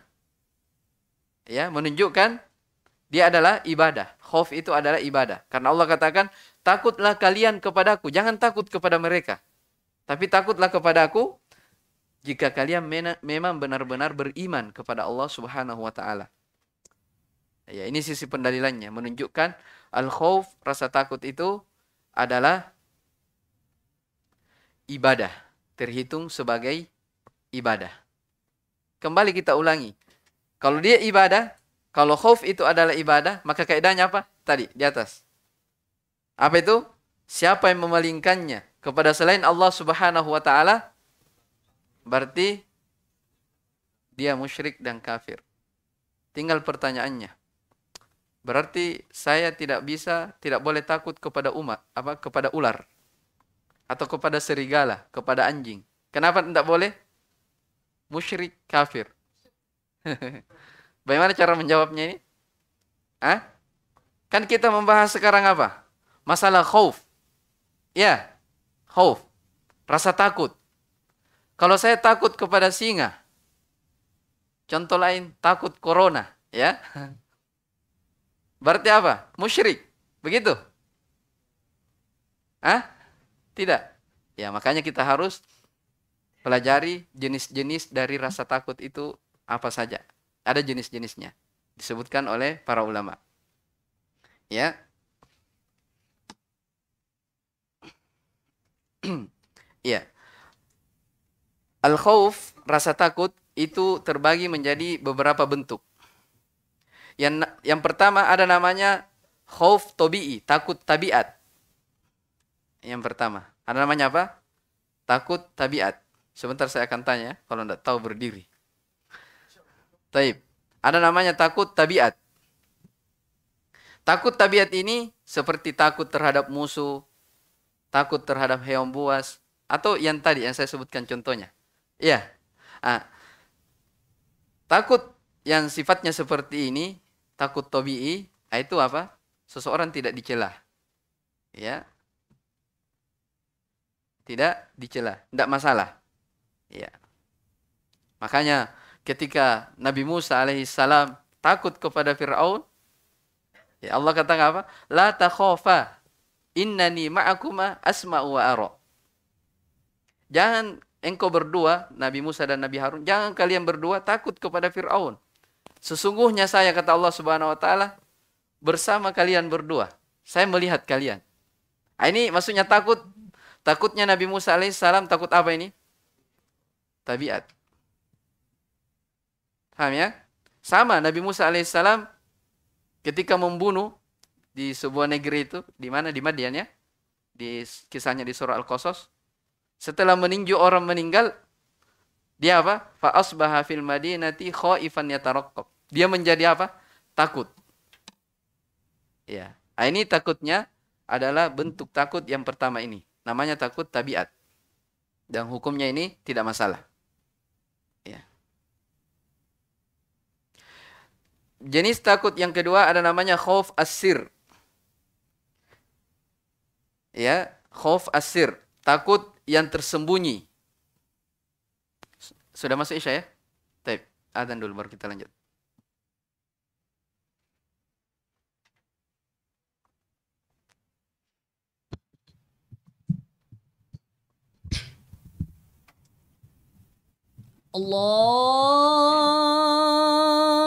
Ya, menunjukkan dia adalah ibadah. Khauf itu adalah ibadah. Karena Allah katakan, takutlah kalian kepada Aku, Jangan takut kepada mereka. Tapi takutlah kepada Aku jika kalian memang benar-benar beriman kepada Allah Subhanahu wa taala. Ya, ini sisi pendalilannya menunjukkan al khauf rasa takut itu adalah ibadah, terhitung sebagai ibadah. Kembali kita ulangi. Kalau dia ibadah, kalau khauf itu adalah ibadah, maka kaidahnya apa? Tadi di atas. Apa itu? Siapa yang memalingkannya kepada selain Allah Subhanahu wa taala berarti dia musyrik dan kafir. Tinggal pertanyaannya. Berarti saya tidak bisa, tidak boleh takut kepada umat, apa kepada ular atau kepada serigala, kepada anjing. Kenapa tidak boleh? Musyrik kafir. Bagaimana cara menjawabnya ini? Hah? Kan kita membahas sekarang apa? Masalah khauf. Ya, khauf. Rasa takut. Kalau saya takut kepada singa, contoh lain takut corona, ya. Berarti apa? Musyrik. Begitu. Hah? Tidak. Ya, makanya kita harus pelajari jenis-jenis dari rasa takut itu apa saja. Ada jenis-jenisnya disebutkan oleh para ulama. Ya. ya. Al-khauf, rasa takut itu terbagi menjadi beberapa bentuk. Yang yang pertama ada namanya khauf tobi'i, takut tabiat. Yang pertama, ada namanya apa? Takut tabiat. Sebentar saya akan tanya kalau tidak tahu berdiri. Taib. Ada namanya takut tabiat. Takut tabiat ini seperti takut terhadap musuh, takut terhadap hewan buas, atau yang tadi yang saya sebutkan contohnya. Iya. Ah. Takut yang sifatnya seperti ini, takut tobi'i, ah, itu apa? Seseorang tidak dicela. Ya. Tidak dicela, tidak masalah. Ya. Makanya ketika Nabi Musa alaihissalam takut kepada Fir'aun, ya Allah katakan apa? La takhofa innani ma'akuma asma'u wa ara. Jangan engkau berdua, Nabi Musa dan Nabi Harun, jangan kalian berdua takut kepada Fir'aun. Sesungguhnya saya, kata Allah subhanahu wa ta'ala, bersama kalian berdua. Saya melihat kalian. Nah, ini maksudnya takut. Takutnya Nabi Musa alaihissalam takut apa ini? Tabiat. Paham ya? Sama Nabi Musa alaihissalam ketika membunuh di sebuah negeri itu, di mana di Madian ya? Di kisahnya di surah Al-Qasas. Setelah meninju orang meninggal, dia apa? Fa asbaha fil madinati khaifan yataraqqab. Dia menjadi apa? Takut. Ya. Nah, ini takutnya adalah bentuk takut yang pertama ini. Namanya takut tabiat. Dan hukumnya ini tidak masalah. Jenis takut yang kedua ada namanya khauf asir. Ya, khauf asir, takut yang tersembunyi. Sudah masuk Isya ya? Baik, adzan dulu baru kita lanjut. Allah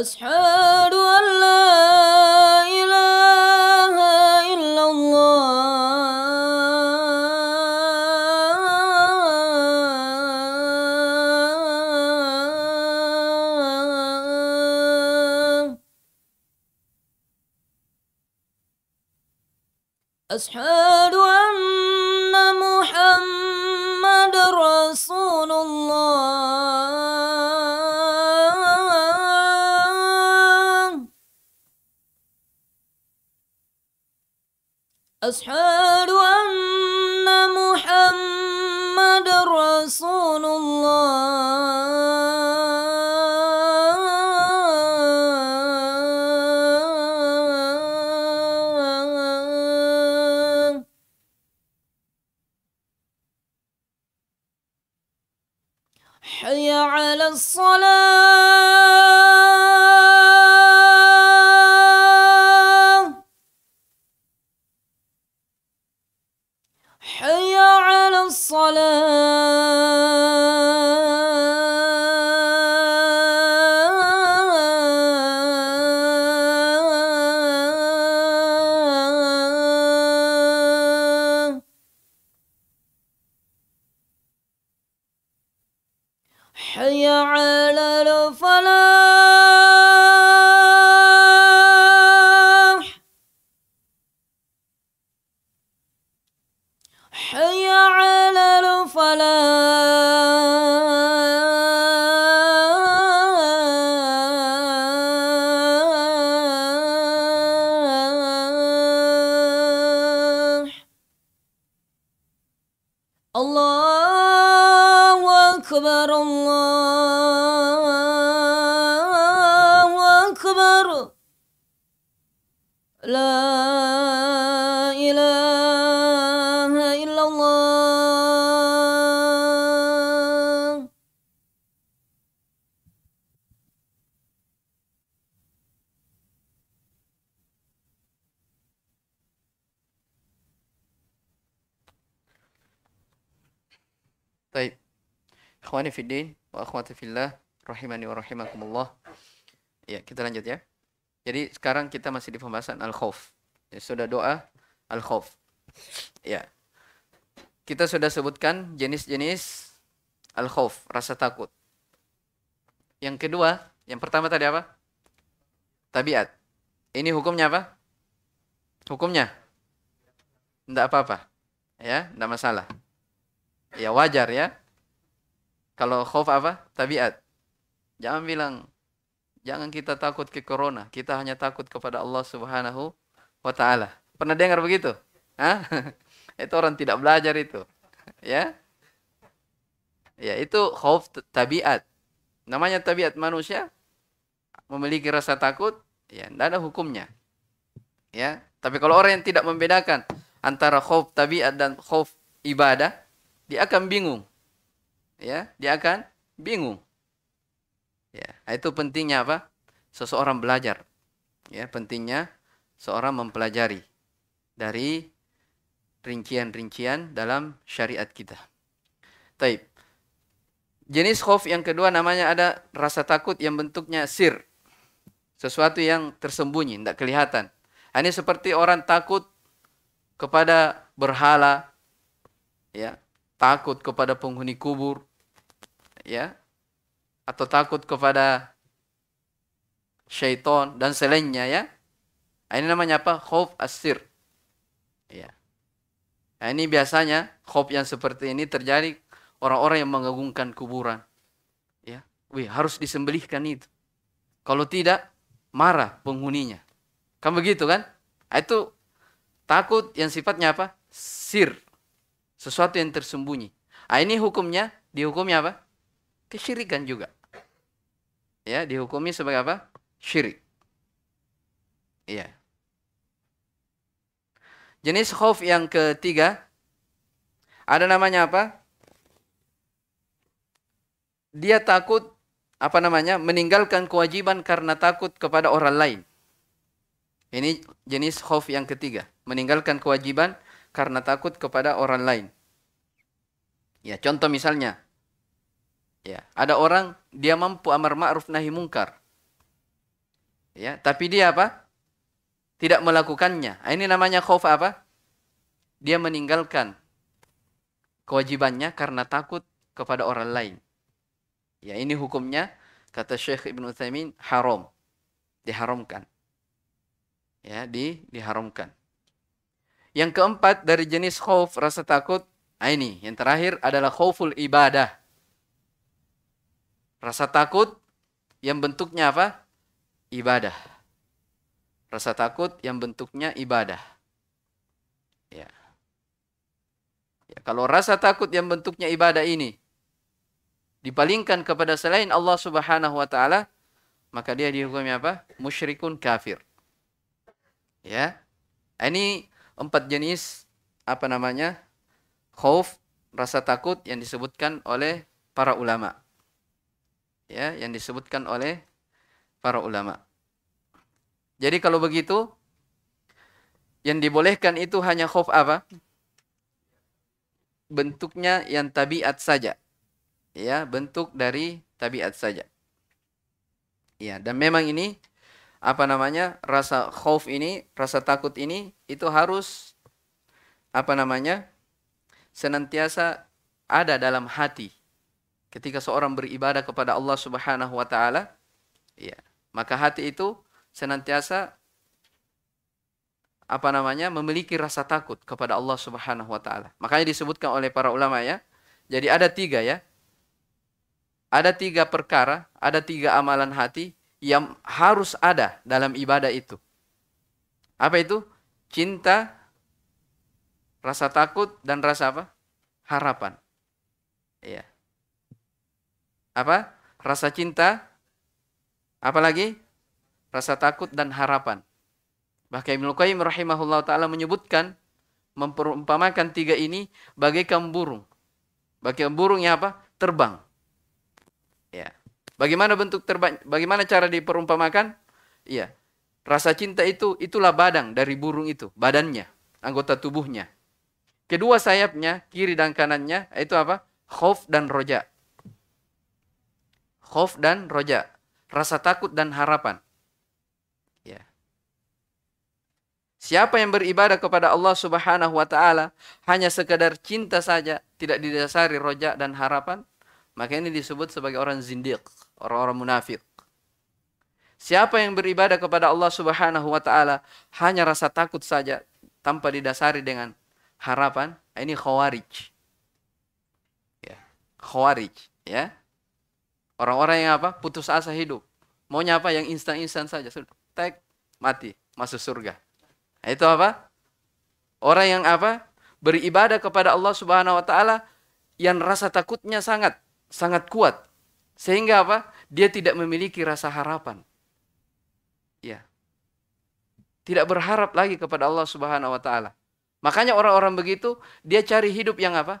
أصحاب Ikhwani fiddin wa akhwati fillah rahimani wa rahimakumullah. Ya, kita lanjut ya. Jadi sekarang kita masih di pembahasan al-khauf. Ya, sudah doa al-khauf. Ya. Kita sudah sebutkan jenis-jenis al-khauf, rasa takut. Yang kedua, yang pertama tadi apa? Tabiat. Ini hukumnya apa? Hukumnya tidak apa-apa. Ya, tidak masalah. Ya wajar ya kalau khauf apa? Tabiat. Jangan bilang jangan kita takut ke corona, kita hanya takut kepada Allah Subhanahu wa taala. Pernah dengar begitu? Hah? itu orang tidak belajar itu. ya. Ya, itu khauf tabiat. Namanya tabiat manusia memiliki rasa takut, ya tidak ada hukumnya. Ya, tapi kalau orang yang tidak membedakan antara khauf tabiat dan khauf ibadah, dia akan bingung ya dia akan bingung ya itu pentingnya apa seseorang belajar ya pentingnya seorang mempelajari dari rincian-rincian dalam syariat kita. Taib. Jenis khuf yang kedua namanya ada rasa takut yang bentuknya sir. Sesuatu yang tersembunyi, tidak kelihatan. Ini seperti orang takut kepada berhala. ya takut kepada penghuni kubur ya atau takut kepada syaitan dan selainnya ya nah, ini namanya apa khauf asir ya nah, ini biasanya khauf yang seperti ini terjadi orang-orang yang mengagungkan kuburan ya wih harus disembelihkan itu kalau tidak marah penghuninya kan begitu kan nah, itu takut yang sifatnya apa sir sesuatu yang tersembunyi. Ah ini hukumnya, dihukumnya apa? Kesyirikan juga. Ya, dihukumi sebagai apa? Syirik. Iya. Jenis khauf yang ketiga ada namanya apa? Dia takut apa namanya? meninggalkan kewajiban karena takut kepada orang lain. Ini jenis khauf yang ketiga, meninggalkan kewajiban karena takut kepada orang lain. Ya, contoh misalnya. Ya, ada orang dia mampu amar ma'ruf nahi mungkar. Ya, tapi dia apa? Tidak melakukannya. Ah, ini namanya khauf apa? Dia meninggalkan kewajibannya karena takut kepada orang lain. Ya, ini hukumnya kata Syekh Ibn Utsaimin haram. Diharamkan. Ya, di diharamkan. Yang keempat dari jenis khauf rasa takut Nah ini, yang terakhir adalah khauful ibadah. Rasa takut yang bentuknya apa? Ibadah. Rasa takut yang bentuknya ibadah. Ya. ya kalau rasa takut yang bentuknya ibadah ini dipalingkan kepada selain Allah Subhanahu wa taala, maka dia dihukumnya apa? Musyrikun kafir. Ya. Ini empat jenis apa namanya? khauf rasa takut yang disebutkan oleh para ulama. Ya, yang disebutkan oleh para ulama. Jadi kalau begitu yang dibolehkan itu hanya khauf apa? Bentuknya yang tabiat saja. Ya, bentuk dari tabiat saja. Ya, dan memang ini apa namanya? rasa khauf ini, rasa takut ini itu harus apa namanya? senantiasa ada dalam hati ketika seorang beribadah kepada Allah Subhanahu wa taala ya maka hati itu senantiasa apa namanya memiliki rasa takut kepada Allah Subhanahu wa taala. Makanya disebutkan oleh para ulama ya. Jadi ada tiga ya. Ada tiga perkara, ada tiga amalan hati yang harus ada dalam ibadah itu. Apa itu? Cinta, rasa takut dan rasa apa? Harapan. Iya. Apa? Rasa cinta, apalagi rasa takut dan harapan. Bahkan Ibnu Qayyim rahimahullah taala menyebutkan memperumpamakan tiga ini bagaikan burung. Bagaikan burungnya apa? Terbang. Ya. Bagaimana bentuk terbang? Bagaimana cara diperumpamakan? Iya. Rasa cinta itu itulah badang dari burung itu, badannya, anggota tubuhnya. Kedua sayapnya, kiri dan kanannya, itu apa? Khauf dan roja. Khauf dan roja. Rasa takut dan harapan. Ya. Siapa yang beribadah kepada Allah Subhanahu wa taala hanya sekadar cinta saja, tidak didasari roja dan harapan, maka ini disebut sebagai orang zindiq, orang-orang munafik. Siapa yang beribadah kepada Allah Subhanahu wa taala hanya rasa takut saja tanpa didasari dengan harapan ah, ini khawarij ya khawarij ya orang-orang yang apa putus asa hidup maunya apa yang instan-instan saja sudah tek mati masuk surga nah, itu apa orang yang apa beribadah kepada Allah Subhanahu wa taala yang rasa takutnya sangat sangat kuat sehingga apa dia tidak memiliki rasa harapan ya tidak berharap lagi kepada Allah Subhanahu wa taala Makanya orang-orang begitu, dia cari hidup yang apa?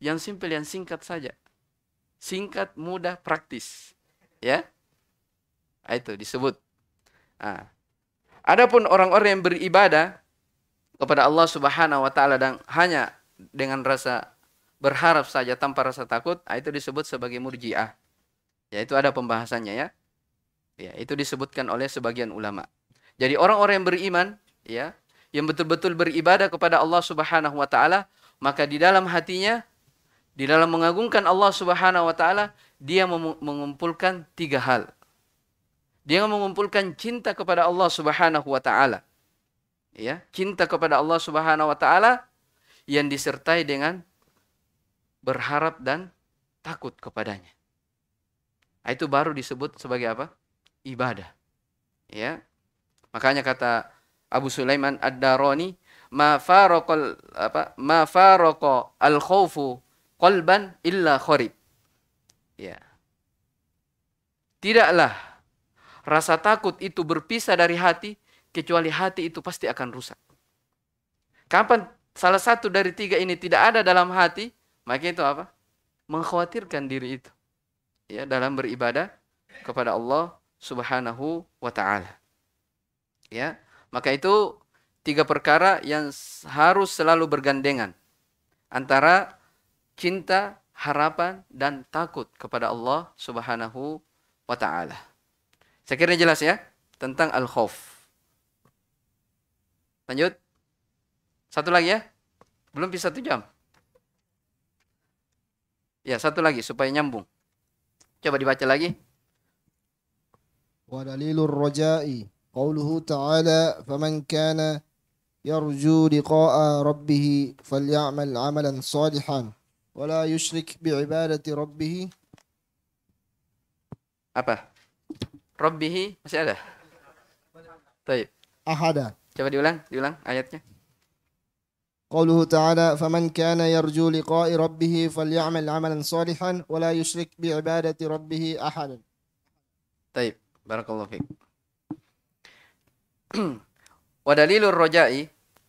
Yang simpel, yang singkat saja. Singkat, mudah, praktis. Ya? Ah, itu disebut. Nah. Adapun orang-orang yang beribadah kepada Allah Subhanahu wa taala dan hanya dengan rasa berharap saja tanpa rasa takut, ah, itu disebut sebagai murjiah. Ya, itu ada pembahasannya ya. Ya, itu disebutkan oleh sebagian ulama. Jadi orang-orang yang beriman, ya, yang betul-betul beribadah kepada Allah Subhanahu wa taala, maka di dalam hatinya di dalam mengagungkan Allah Subhanahu wa taala, dia mengumpulkan tiga hal. Dia mengumpulkan cinta kepada Allah Subhanahu wa taala. Ya, cinta kepada Allah Subhanahu wa taala yang disertai dengan berharap dan takut kepadanya. Nah, itu baru disebut sebagai apa? Ibadah. Ya. Makanya kata Abu Sulaiman Ad-Darani ma faraqal apa ma faraqa al khawfu qalban illa kharib. Ya. Tidaklah rasa takut itu berpisah dari hati kecuali hati itu pasti akan rusak. Kapan salah satu dari tiga ini tidak ada dalam hati, maka itu apa? Mengkhawatirkan diri itu. Ya, dalam beribadah kepada Allah Subhanahu wa taala. Ya. Maka itu tiga perkara yang harus selalu bergandengan antara cinta, harapan dan takut kepada Allah Subhanahu wa taala. Saya kira jelas ya tentang al-khauf. Lanjut. Satu lagi ya. Belum bisa satu jam. Ya, satu lagi supaya nyambung. Coba dibaca lagi. Wa dalilur roja'i قوله تعالى فمن كان يرجو لقاء ربه فليعمل عملا صالحا ولا يشرك بعبادة ربه apa ربه masih ada طيب أحدا coba diulang diulang ayatnya قوله تعالى فمن كان يرجو لقاء ربه فليعمل عملا صالحا ولا يشرك بعبادة ربه أحدا طيب بارك الله فيك wa dalilur roja'i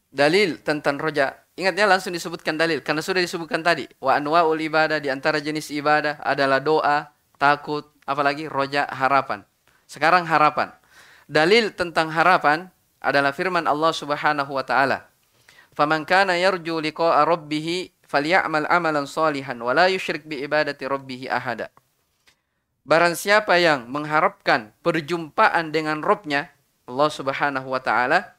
dalil tentang roja ingatnya langsung disebutkan dalil karena sudah disebutkan tadi wa anwaul ibadah di antara jenis ibadah adalah doa takut apalagi roja harapan sekarang harapan dalil tentang harapan adalah firman Allah Subhanahu wa taala faman kana yarju liqa'a rabbih falyamal amalan salihan wa la yusyrik bi ibadati rabbih ahada barang siapa yang mengharapkan perjumpaan dengan Robnya Allah Subhanahu wa taala,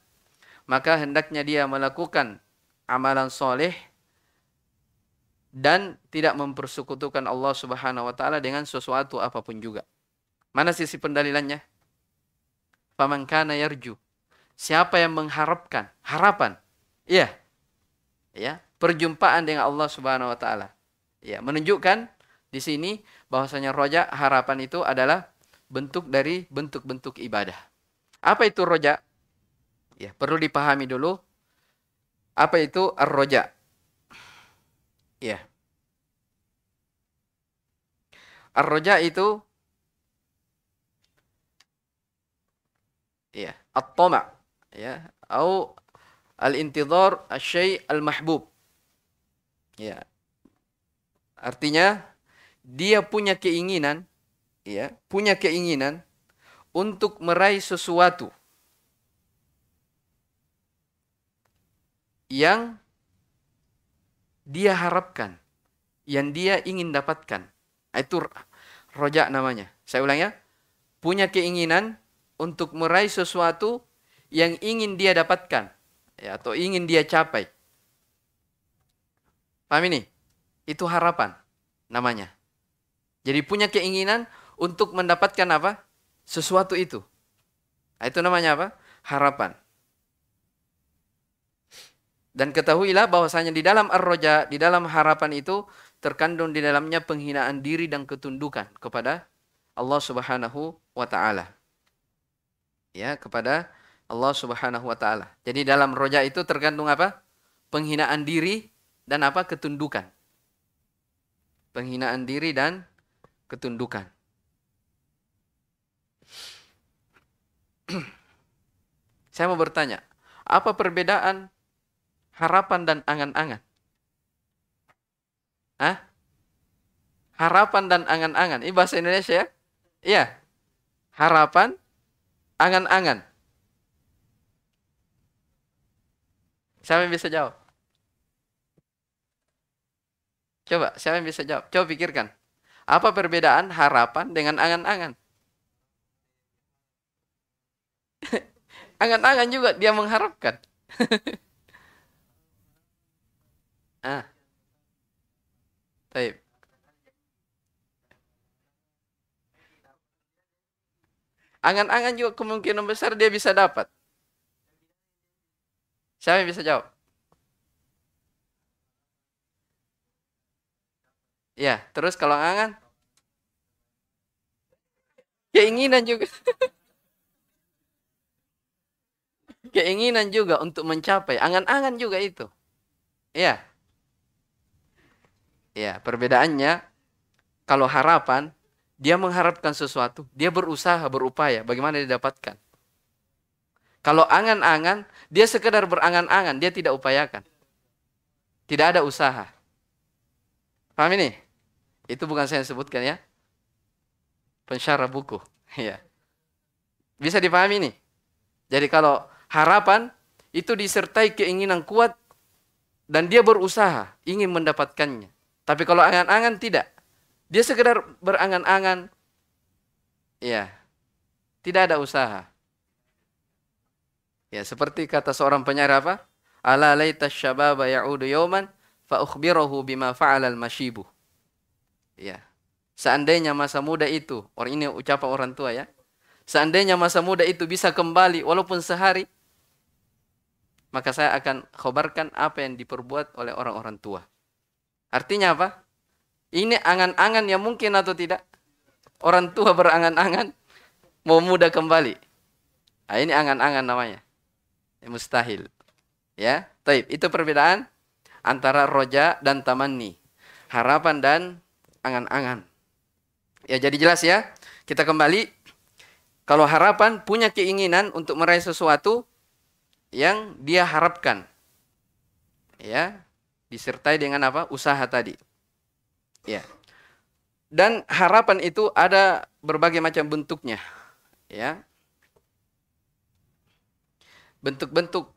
maka hendaknya dia melakukan amalan soleh dan tidak mempersekutukan Allah Subhanahu wa taala dengan sesuatu apapun juga. Mana sisi pendalilannya? Faman kana yarju. Siapa yang mengharapkan harapan? Iya. Ya, perjumpaan dengan Allah Subhanahu wa taala. Ya, menunjukkan di sini bahwasanya rojak harapan itu adalah bentuk dari bentuk-bentuk ibadah. Apa itu roja? Ya, perlu dipahami dulu. Apa itu roja Ya. Arroja itu ya, at-tama, ya, atau al-intidhar asy al-mahbub. Ya. Artinya dia punya keinginan, ya, punya keinginan untuk meraih sesuatu yang dia harapkan, yang dia ingin dapatkan. Nah, itu rojak namanya. Saya ulang ya. Punya keinginan untuk meraih sesuatu yang ingin dia dapatkan ya, atau ingin dia capai. Paham ini? Itu harapan namanya. Jadi punya keinginan untuk mendapatkan apa? sesuatu itu. Nah, itu namanya apa? Harapan. Dan ketahuilah bahwasanya di dalam arroja, di dalam harapan itu terkandung di dalamnya penghinaan diri dan ketundukan kepada Allah Subhanahu wa taala. Ya, kepada Allah Subhanahu wa taala. Jadi dalam roja itu terkandung apa? Penghinaan diri dan apa? ketundukan. Penghinaan diri dan ketundukan. saya mau bertanya, apa perbedaan harapan dan angan-angan? Hah? Harapan dan angan-angan. Ini bahasa Indonesia ya? Iya. Harapan, angan-angan. Siapa yang bisa jawab? Coba, siapa yang bisa jawab? Coba pikirkan. Apa perbedaan harapan dengan angan-angan? Angan-angan juga dia mengharapkan. ah. taib, Angan-angan juga kemungkinan besar dia bisa dapat. Siapa yang bisa jawab? Ya, terus kalau angan? Keinginan juga. keinginan juga untuk mencapai, angan-angan juga itu. ya, ya perbedaannya kalau harapan dia mengharapkan sesuatu, dia berusaha, berupaya bagaimana didapatkan. Kalau angan-angan, dia sekedar berangan-angan, dia tidak upayakan. Tidak ada usaha. Paham ini? Itu bukan saya yang sebutkan ya. Pensyarah buku. ya, Bisa dipahami ini? Jadi kalau harapan itu disertai keinginan kuat dan dia berusaha ingin mendapatkannya. Tapi kalau angan-angan tidak. Dia sekedar berangan-angan. Ya. Tidak ada usaha. Ya, seperti kata seorang penyair apa? Ala laita syababa ya'udu yawman fa ukhbirahu bima fa'ala al-mashibu. Ya. Seandainya masa muda itu, orang ini ucapan orang tua ya. Seandainya masa muda itu bisa kembali walaupun sehari, maka saya akan khobarkan apa yang diperbuat oleh orang-orang tua. Artinya apa? Ini angan-angan yang mungkin atau tidak? Orang tua berangan-angan mau muda kembali. Nah, ini angan-angan namanya. Ya, mustahil. Ya, taib. Itu perbedaan antara roja dan tamanni. Harapan dan angan-angan. Ya, jadi jelas ya. Kita kembali. Kalau harapan punya keinginan untuk meraih sesuatu, yang dia harapkan. Ya, disertai dengan apa? Usaha tadi. Ya. Dan harapan itu ada berbagai macam bentuknya. Ya. Bentuk-bentuk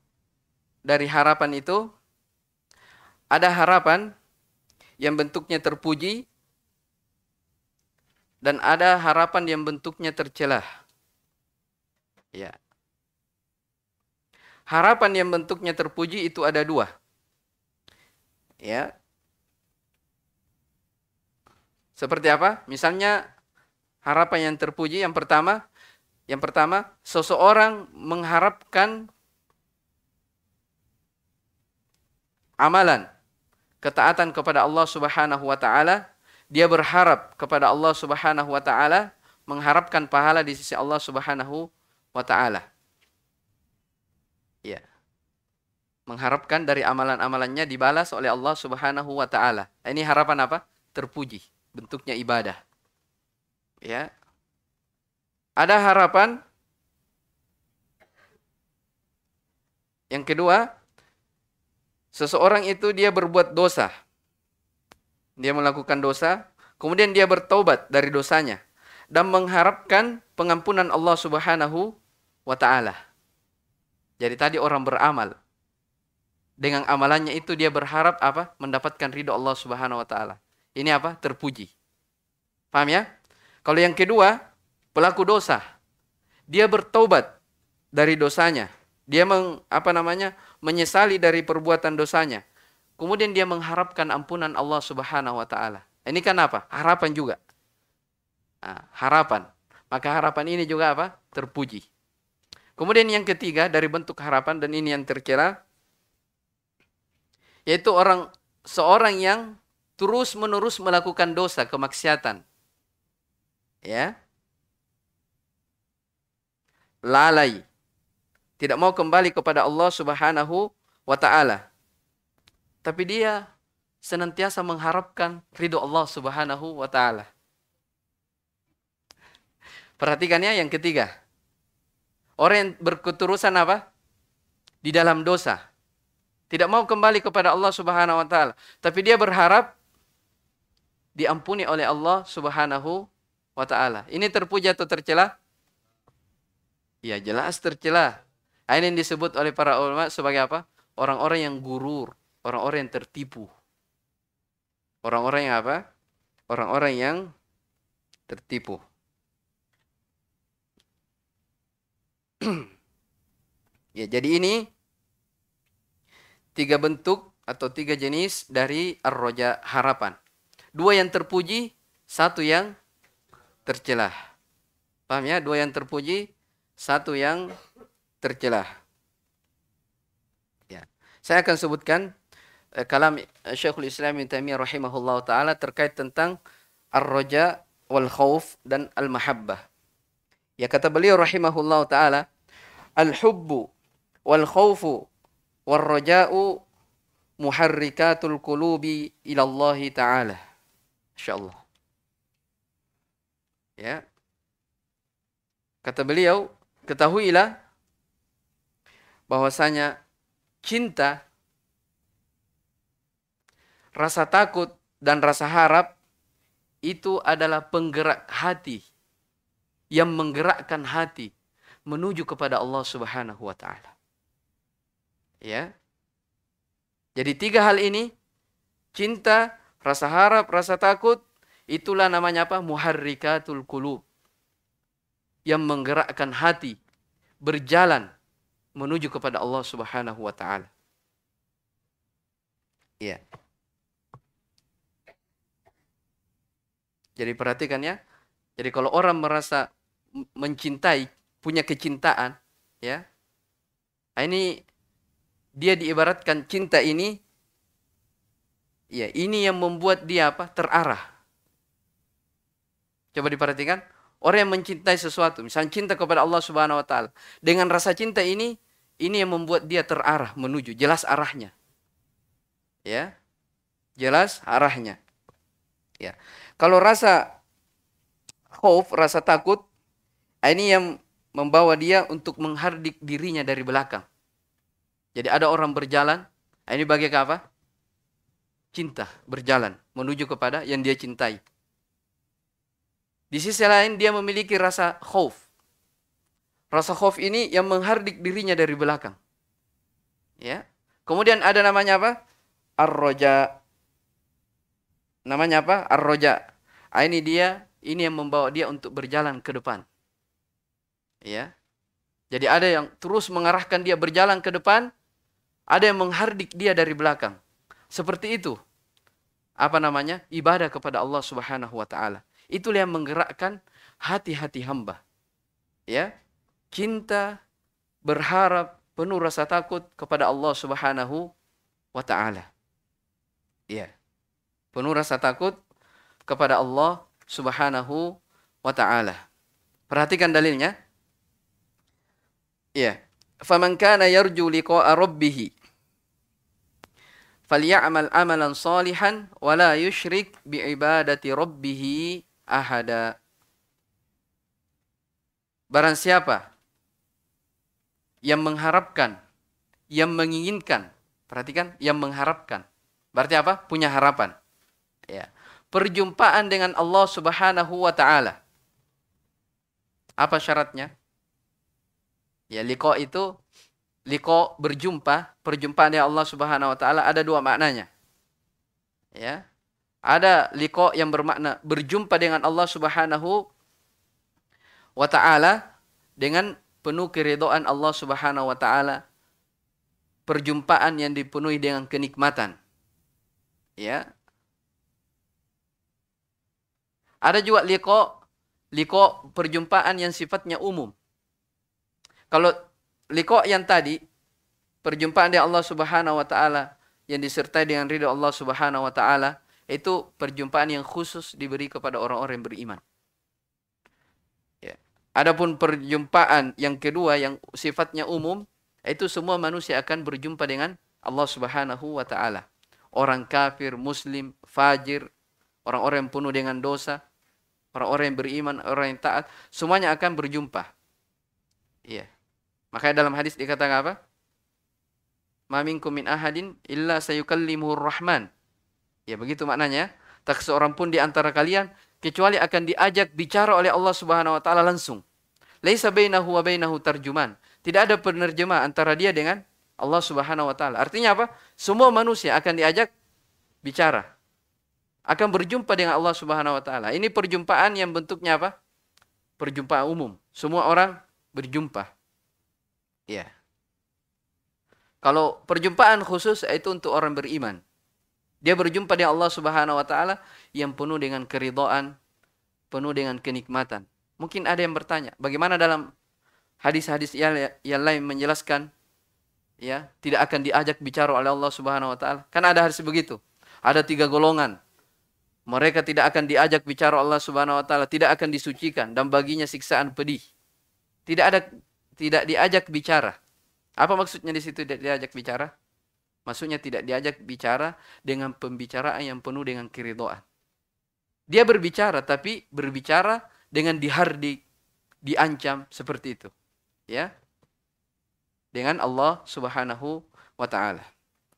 dari harapan itu ada harapan yang bentuknya terpuji dan ada harapan yang bentuknya tercelah. Ya. Harapan yang bentuknya terpuji itu ada dua. Ya. Seperti apa? Misalnya harapan yang terpuji yang pertama, yang pertama seseorang mengharapkan amalan ketaatan kepada Allah Subhanahu wa taala, dia berharap kepada Allah Subhanahu wa taala mengharapkan pahala di sisi Allah Subhanahu wa taala ya mengharapkan dari amalan-amalannya dibalas oleh Allah Subhanahu wa taala. Ini harapan apa? Terpuji, bentuknya ibadah. Ya. Ada harapan yang kedua, seseorang itu dia berbuat dosa. Dia melakukan dosa, kemudian dia bertobat dari dosanya dan mengharapkan pengampunan Allah Subhanahu wa taala. Jadi tadi orang beramal. Dengan amalannya itu dia berharap apa? Mendapatkan ridho Allah Subhanahu wa taala. Ini apa? Terpuji. Paham ya? Kalau yang kedua, pelaku dosa. Dia bertobat dari dosanya. Dia meng, apa namanya? menyesali dari perbuatan dosanya. Kemudian dia mengharapkan ampunan Allah Subhanahu wa taala. Ini kan apa? Harapan juga. Nah, harapan. Maka harapan ini juga apa? Terpuji. Kemudian yang ketiga dari bentuk harapan dan ini yang terkira yaitu orang seorang yang terus-menerus melakukan dosa kemaksiatan. Ya. Lalai. Tidak mau kembali kepada Allah Subhanahu wa taala. Tapi dia senantiasa mengharapkan ridho Allah Subhanahu wa taala. Perhatikannya yang ketiga. Orang yang berketurusan apa? Di dalam dosa. Tidak mau kembali kepada Allah Subhanahu wa taala, tapi dia berharap diampuni oleh Allah Subhanahu wa taala. Ini terpuja atau tercela? Ya jelas tercela. Ini yang disebut oleh para ulama sebagai apa? Orang-orang yang gurur, orang-orang yang tertipu. Orang-orang yang apa? Orang-orang yang tertipu. ya, jadi ini tiga bentuk atau tiga jenis dari arroja harapan. Dua yang terpuji, satu yang tercelah. Paham ya? Dua yang terpuji, satu yang tercelah. Ya. Saya akan sebutkan eh, kalam eh, Syekhul Islam yang Taimiyah rahimahullah taala terkait tentang arroja wal khauf dan al mahabbah. Ya kata beliau rahimahullah taala, al-hubbu wal khawfu wal raja'u muharrikatul kulubi ilallahi Allah taala. Insyaallah. Ya. Kata beliau, ketahuilah bahwasanya cinta rasa takut dan rasa harap itu adalah penggerak hati yang menggerakkan hati menuju kepada Allah Subhanahu wa taala. Ya. Jadi tiga hal ini cinta, rasa harap, rasa takut itulah namanya apa? muharrikatul qulub. Yang menggerakkan hati berjalan menuju kepada Allah Subhanahu wa taala. Ya. Jadi perhatikan ya. Jadi kalau orang merasa mencintai, punya kecintaan, ya. Nah, ini dia diibaratkan cinta ini ya, ini yang membuat dia apa? terarah. Coba diperhatikan, orang yang mencintai sesuatu, misalnya cinta kepada Allah Subhanahu wa taala, dengan rasa cinta ini ini yang membuat dia terarah menuju jelas arahnya. Ya. Jelas arahnya. Ya. Kalau rasa khauf, rasa takut Ah, ini yang membawa dia untuk menghardik dirinya dari belakang. Jadi ada orang berjalan, ah, ini bagai apa? Cinta berjalan menuju kepada yang dia cintai. Di sisi lain dia memiliki rasa khauf. Rasa khauf ini yang menghardik dirinya dari belakang. Ya. Kemudian ada namanya apa? Arroja. Namanya apa? Arroja. Ah, ini dia, ini yang membawa dia untuk berjalan ke depan ya jadi ada yang terus mengarahkan dia berjalan ke depan ada yang menghardik dia dari belakang seperti itu apa namanya ibadah kepada Allah Subhanahu wa taala itulah yang menggerakkan hati-hati hamba ya cinta berharap penuh rasa takut kepada Allah Subhanahu wa taala ya penuh rasa takut kepada Allah Subhanahu wa taala perhatikan dalilnya ya faman kana yarju liqa'a rabbih falyamal amalan salihan wa la yushrik bi ibadati rabbih ahada Barang siapa yang mengharapkan, yang menginginkan, perhatikan, yang mengharapkan. Berarti apa? Punya harapan. Ya. Perjumpaan dengan Allah Subhanahu wa taala. Apa syaratnya? Ya, liko itu liko berjumpa, perjumpaan ya Allah Subhanahu wa taala ada dua maknanya. Ya. Ada liko yang bermakna berjumpa dengan Allah Subhanahu wa taala dengan penuh keridhaan Allah Subhanahu wa taala. Perjumpaan yang dipenuhi dengan kenikmatan. Ya. Ada juga liko liko perjumpaan yang sifatnya umum kalau liko yang tadi perjumpaan dengan Allah Subhanahu wa taala yang disertai dengan Ridha Allah Subhanahu wa taala itu perjumpaan yang khusus diberi kepada orang-orang yang beriman. Ya. Adapun perjumpaan yang kedua yang sifatnya umum itu semua manusia akan berjumpa dengan Allah Subhanahu wa taala. Orang kafir, muslim, fajir, orang-orang yang penuh dengan dosa, orang-orang yang beriman, orang yang taat, semuanya akan berjumpa. Iya. Makanya dalam hadis dikatakan apa? Ma minkum min ahadin illa sayukallimuhur rahman. Ya begitu maknanya. Tak seorang pun di antara kalian kecuali akan diajak bicara oleh Allah Subhanahu wa taala langsung. Laisa bainahu wa bainahu tarjuman. Tidak ada penerjemah antara dia dengan Allah Subhanahu wa taala. Artinya apa? Semua manusia akan diajak bicara. Akan berjumpa dengan Allah Subhanahu wa taala. Ini perjumpaan yang bentuknya apa? Perjumpaan umum. Semua orang berjumpa. Ya, Kalau perjumpaan khusus itu untuk orang beriman. Dia berjumpa dengan Allah Subhanahu wa taala yang penuh dengan keridhaan, penuh dengan kenikmatan. Mungkin ada yang bertanya, bagaimana dalam hadis-hadis yang, lain menjelaskan ya, tidak akan diajak bicara oleh Allah Subhanahu wa taala? Kan ada hadis begitu. Ada tiga golongan. Mereka tidak akan diajak bicara Allah Subhanahu wa taala, tidak akan disucikan dan baginya siksaan pedih. Tidak ada tidak diajak bicara. Apa maksudnya di situ tidak diajak bicara? Maksudnya tidak diajak bicara dengan pembicaraan yang penuh dengan keridoan. Dia berbicara tapi berbicara dengan dihardik, diancam seperti itu. Ya. Dengan Allah Subhanahu wa taala.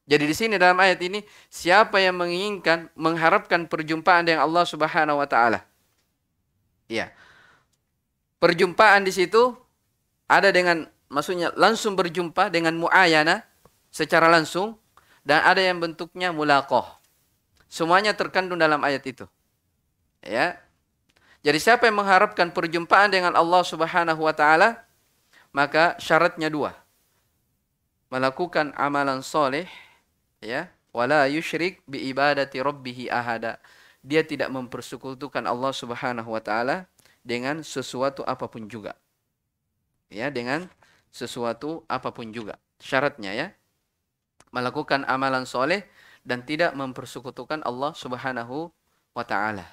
Jadi di sini dalam ayat ini siapa yang menginginkan mengharapkan perjumpaan dengan Allah Subhanahu wa taala. Iya. Perjumpaan di situ ada dengan maksudnya langsung berjumpa dengan muayana secara langsung dan ada yang bentuknya mulakoh. Semuanya terkandung dalam ayat itu. Ya. Jadi siapa yang mengharapkan perjumpaan dengan Allah Subhanahu wa taala maka syaratnya dua. Melakukan amalan soleh ya wala yusyrik bi ibadati rabbih ahada. Dia tidak mempersekutukan Allah Subhanahu wa taala dengan sesuatu apapun juga ya dengan sesuatu apapun juga. Syaratnya ya melakukan amalan soleh dan tidak mempersekutukan Allah Subhanahu wa taala.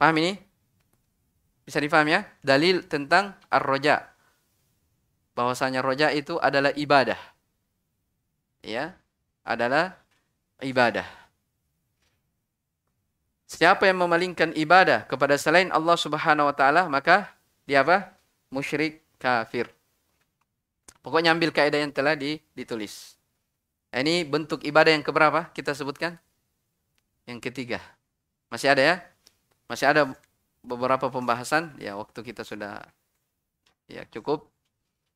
Paham ini? Bisa difaham ya? Dalil tentang ar-roja. Bahwasanya roja itu adalah ibadah. Ya, adalah ibadah. Siapa yang memalingkan ibadah kepada selain Allah Subhanahu wa taala, maka dia apa? musyrik kafir. Pokoknya ambil kaidah yang telah ditulis. Nah, ini bentuk ibadah yang keberapa kita sebutkan? Yang ketiga. Masih ada ya? Masih ada beberapa pembahasan. Ya, waktu kita sudah ya cukup.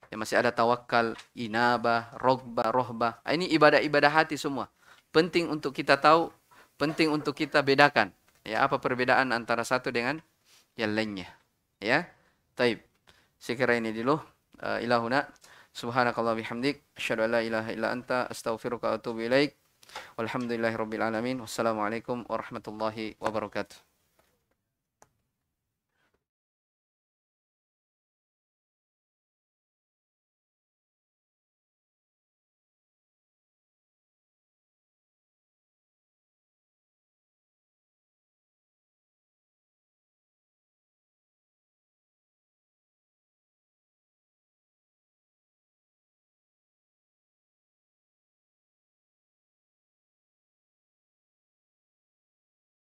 Ya, masih ada tawakal, inaba, rogba, rohba. Nah, ini ibadah-ibadah hati semua. Penting untuk kita tahu, penting untuk kita bedakan. Ya, apa perbedaan antara satu dengan yang lainnya. Ya, taib. Sekira ini dulu. Uh, eh, ilahuna. Subhanakallah bihamdik. Asyadu ala ilaha illa anta. Astaghfiruka atubu ilaik. Walhamdulillahi rabbil alamin. Wassalamualaikum warahmatullahi wabarakatuh.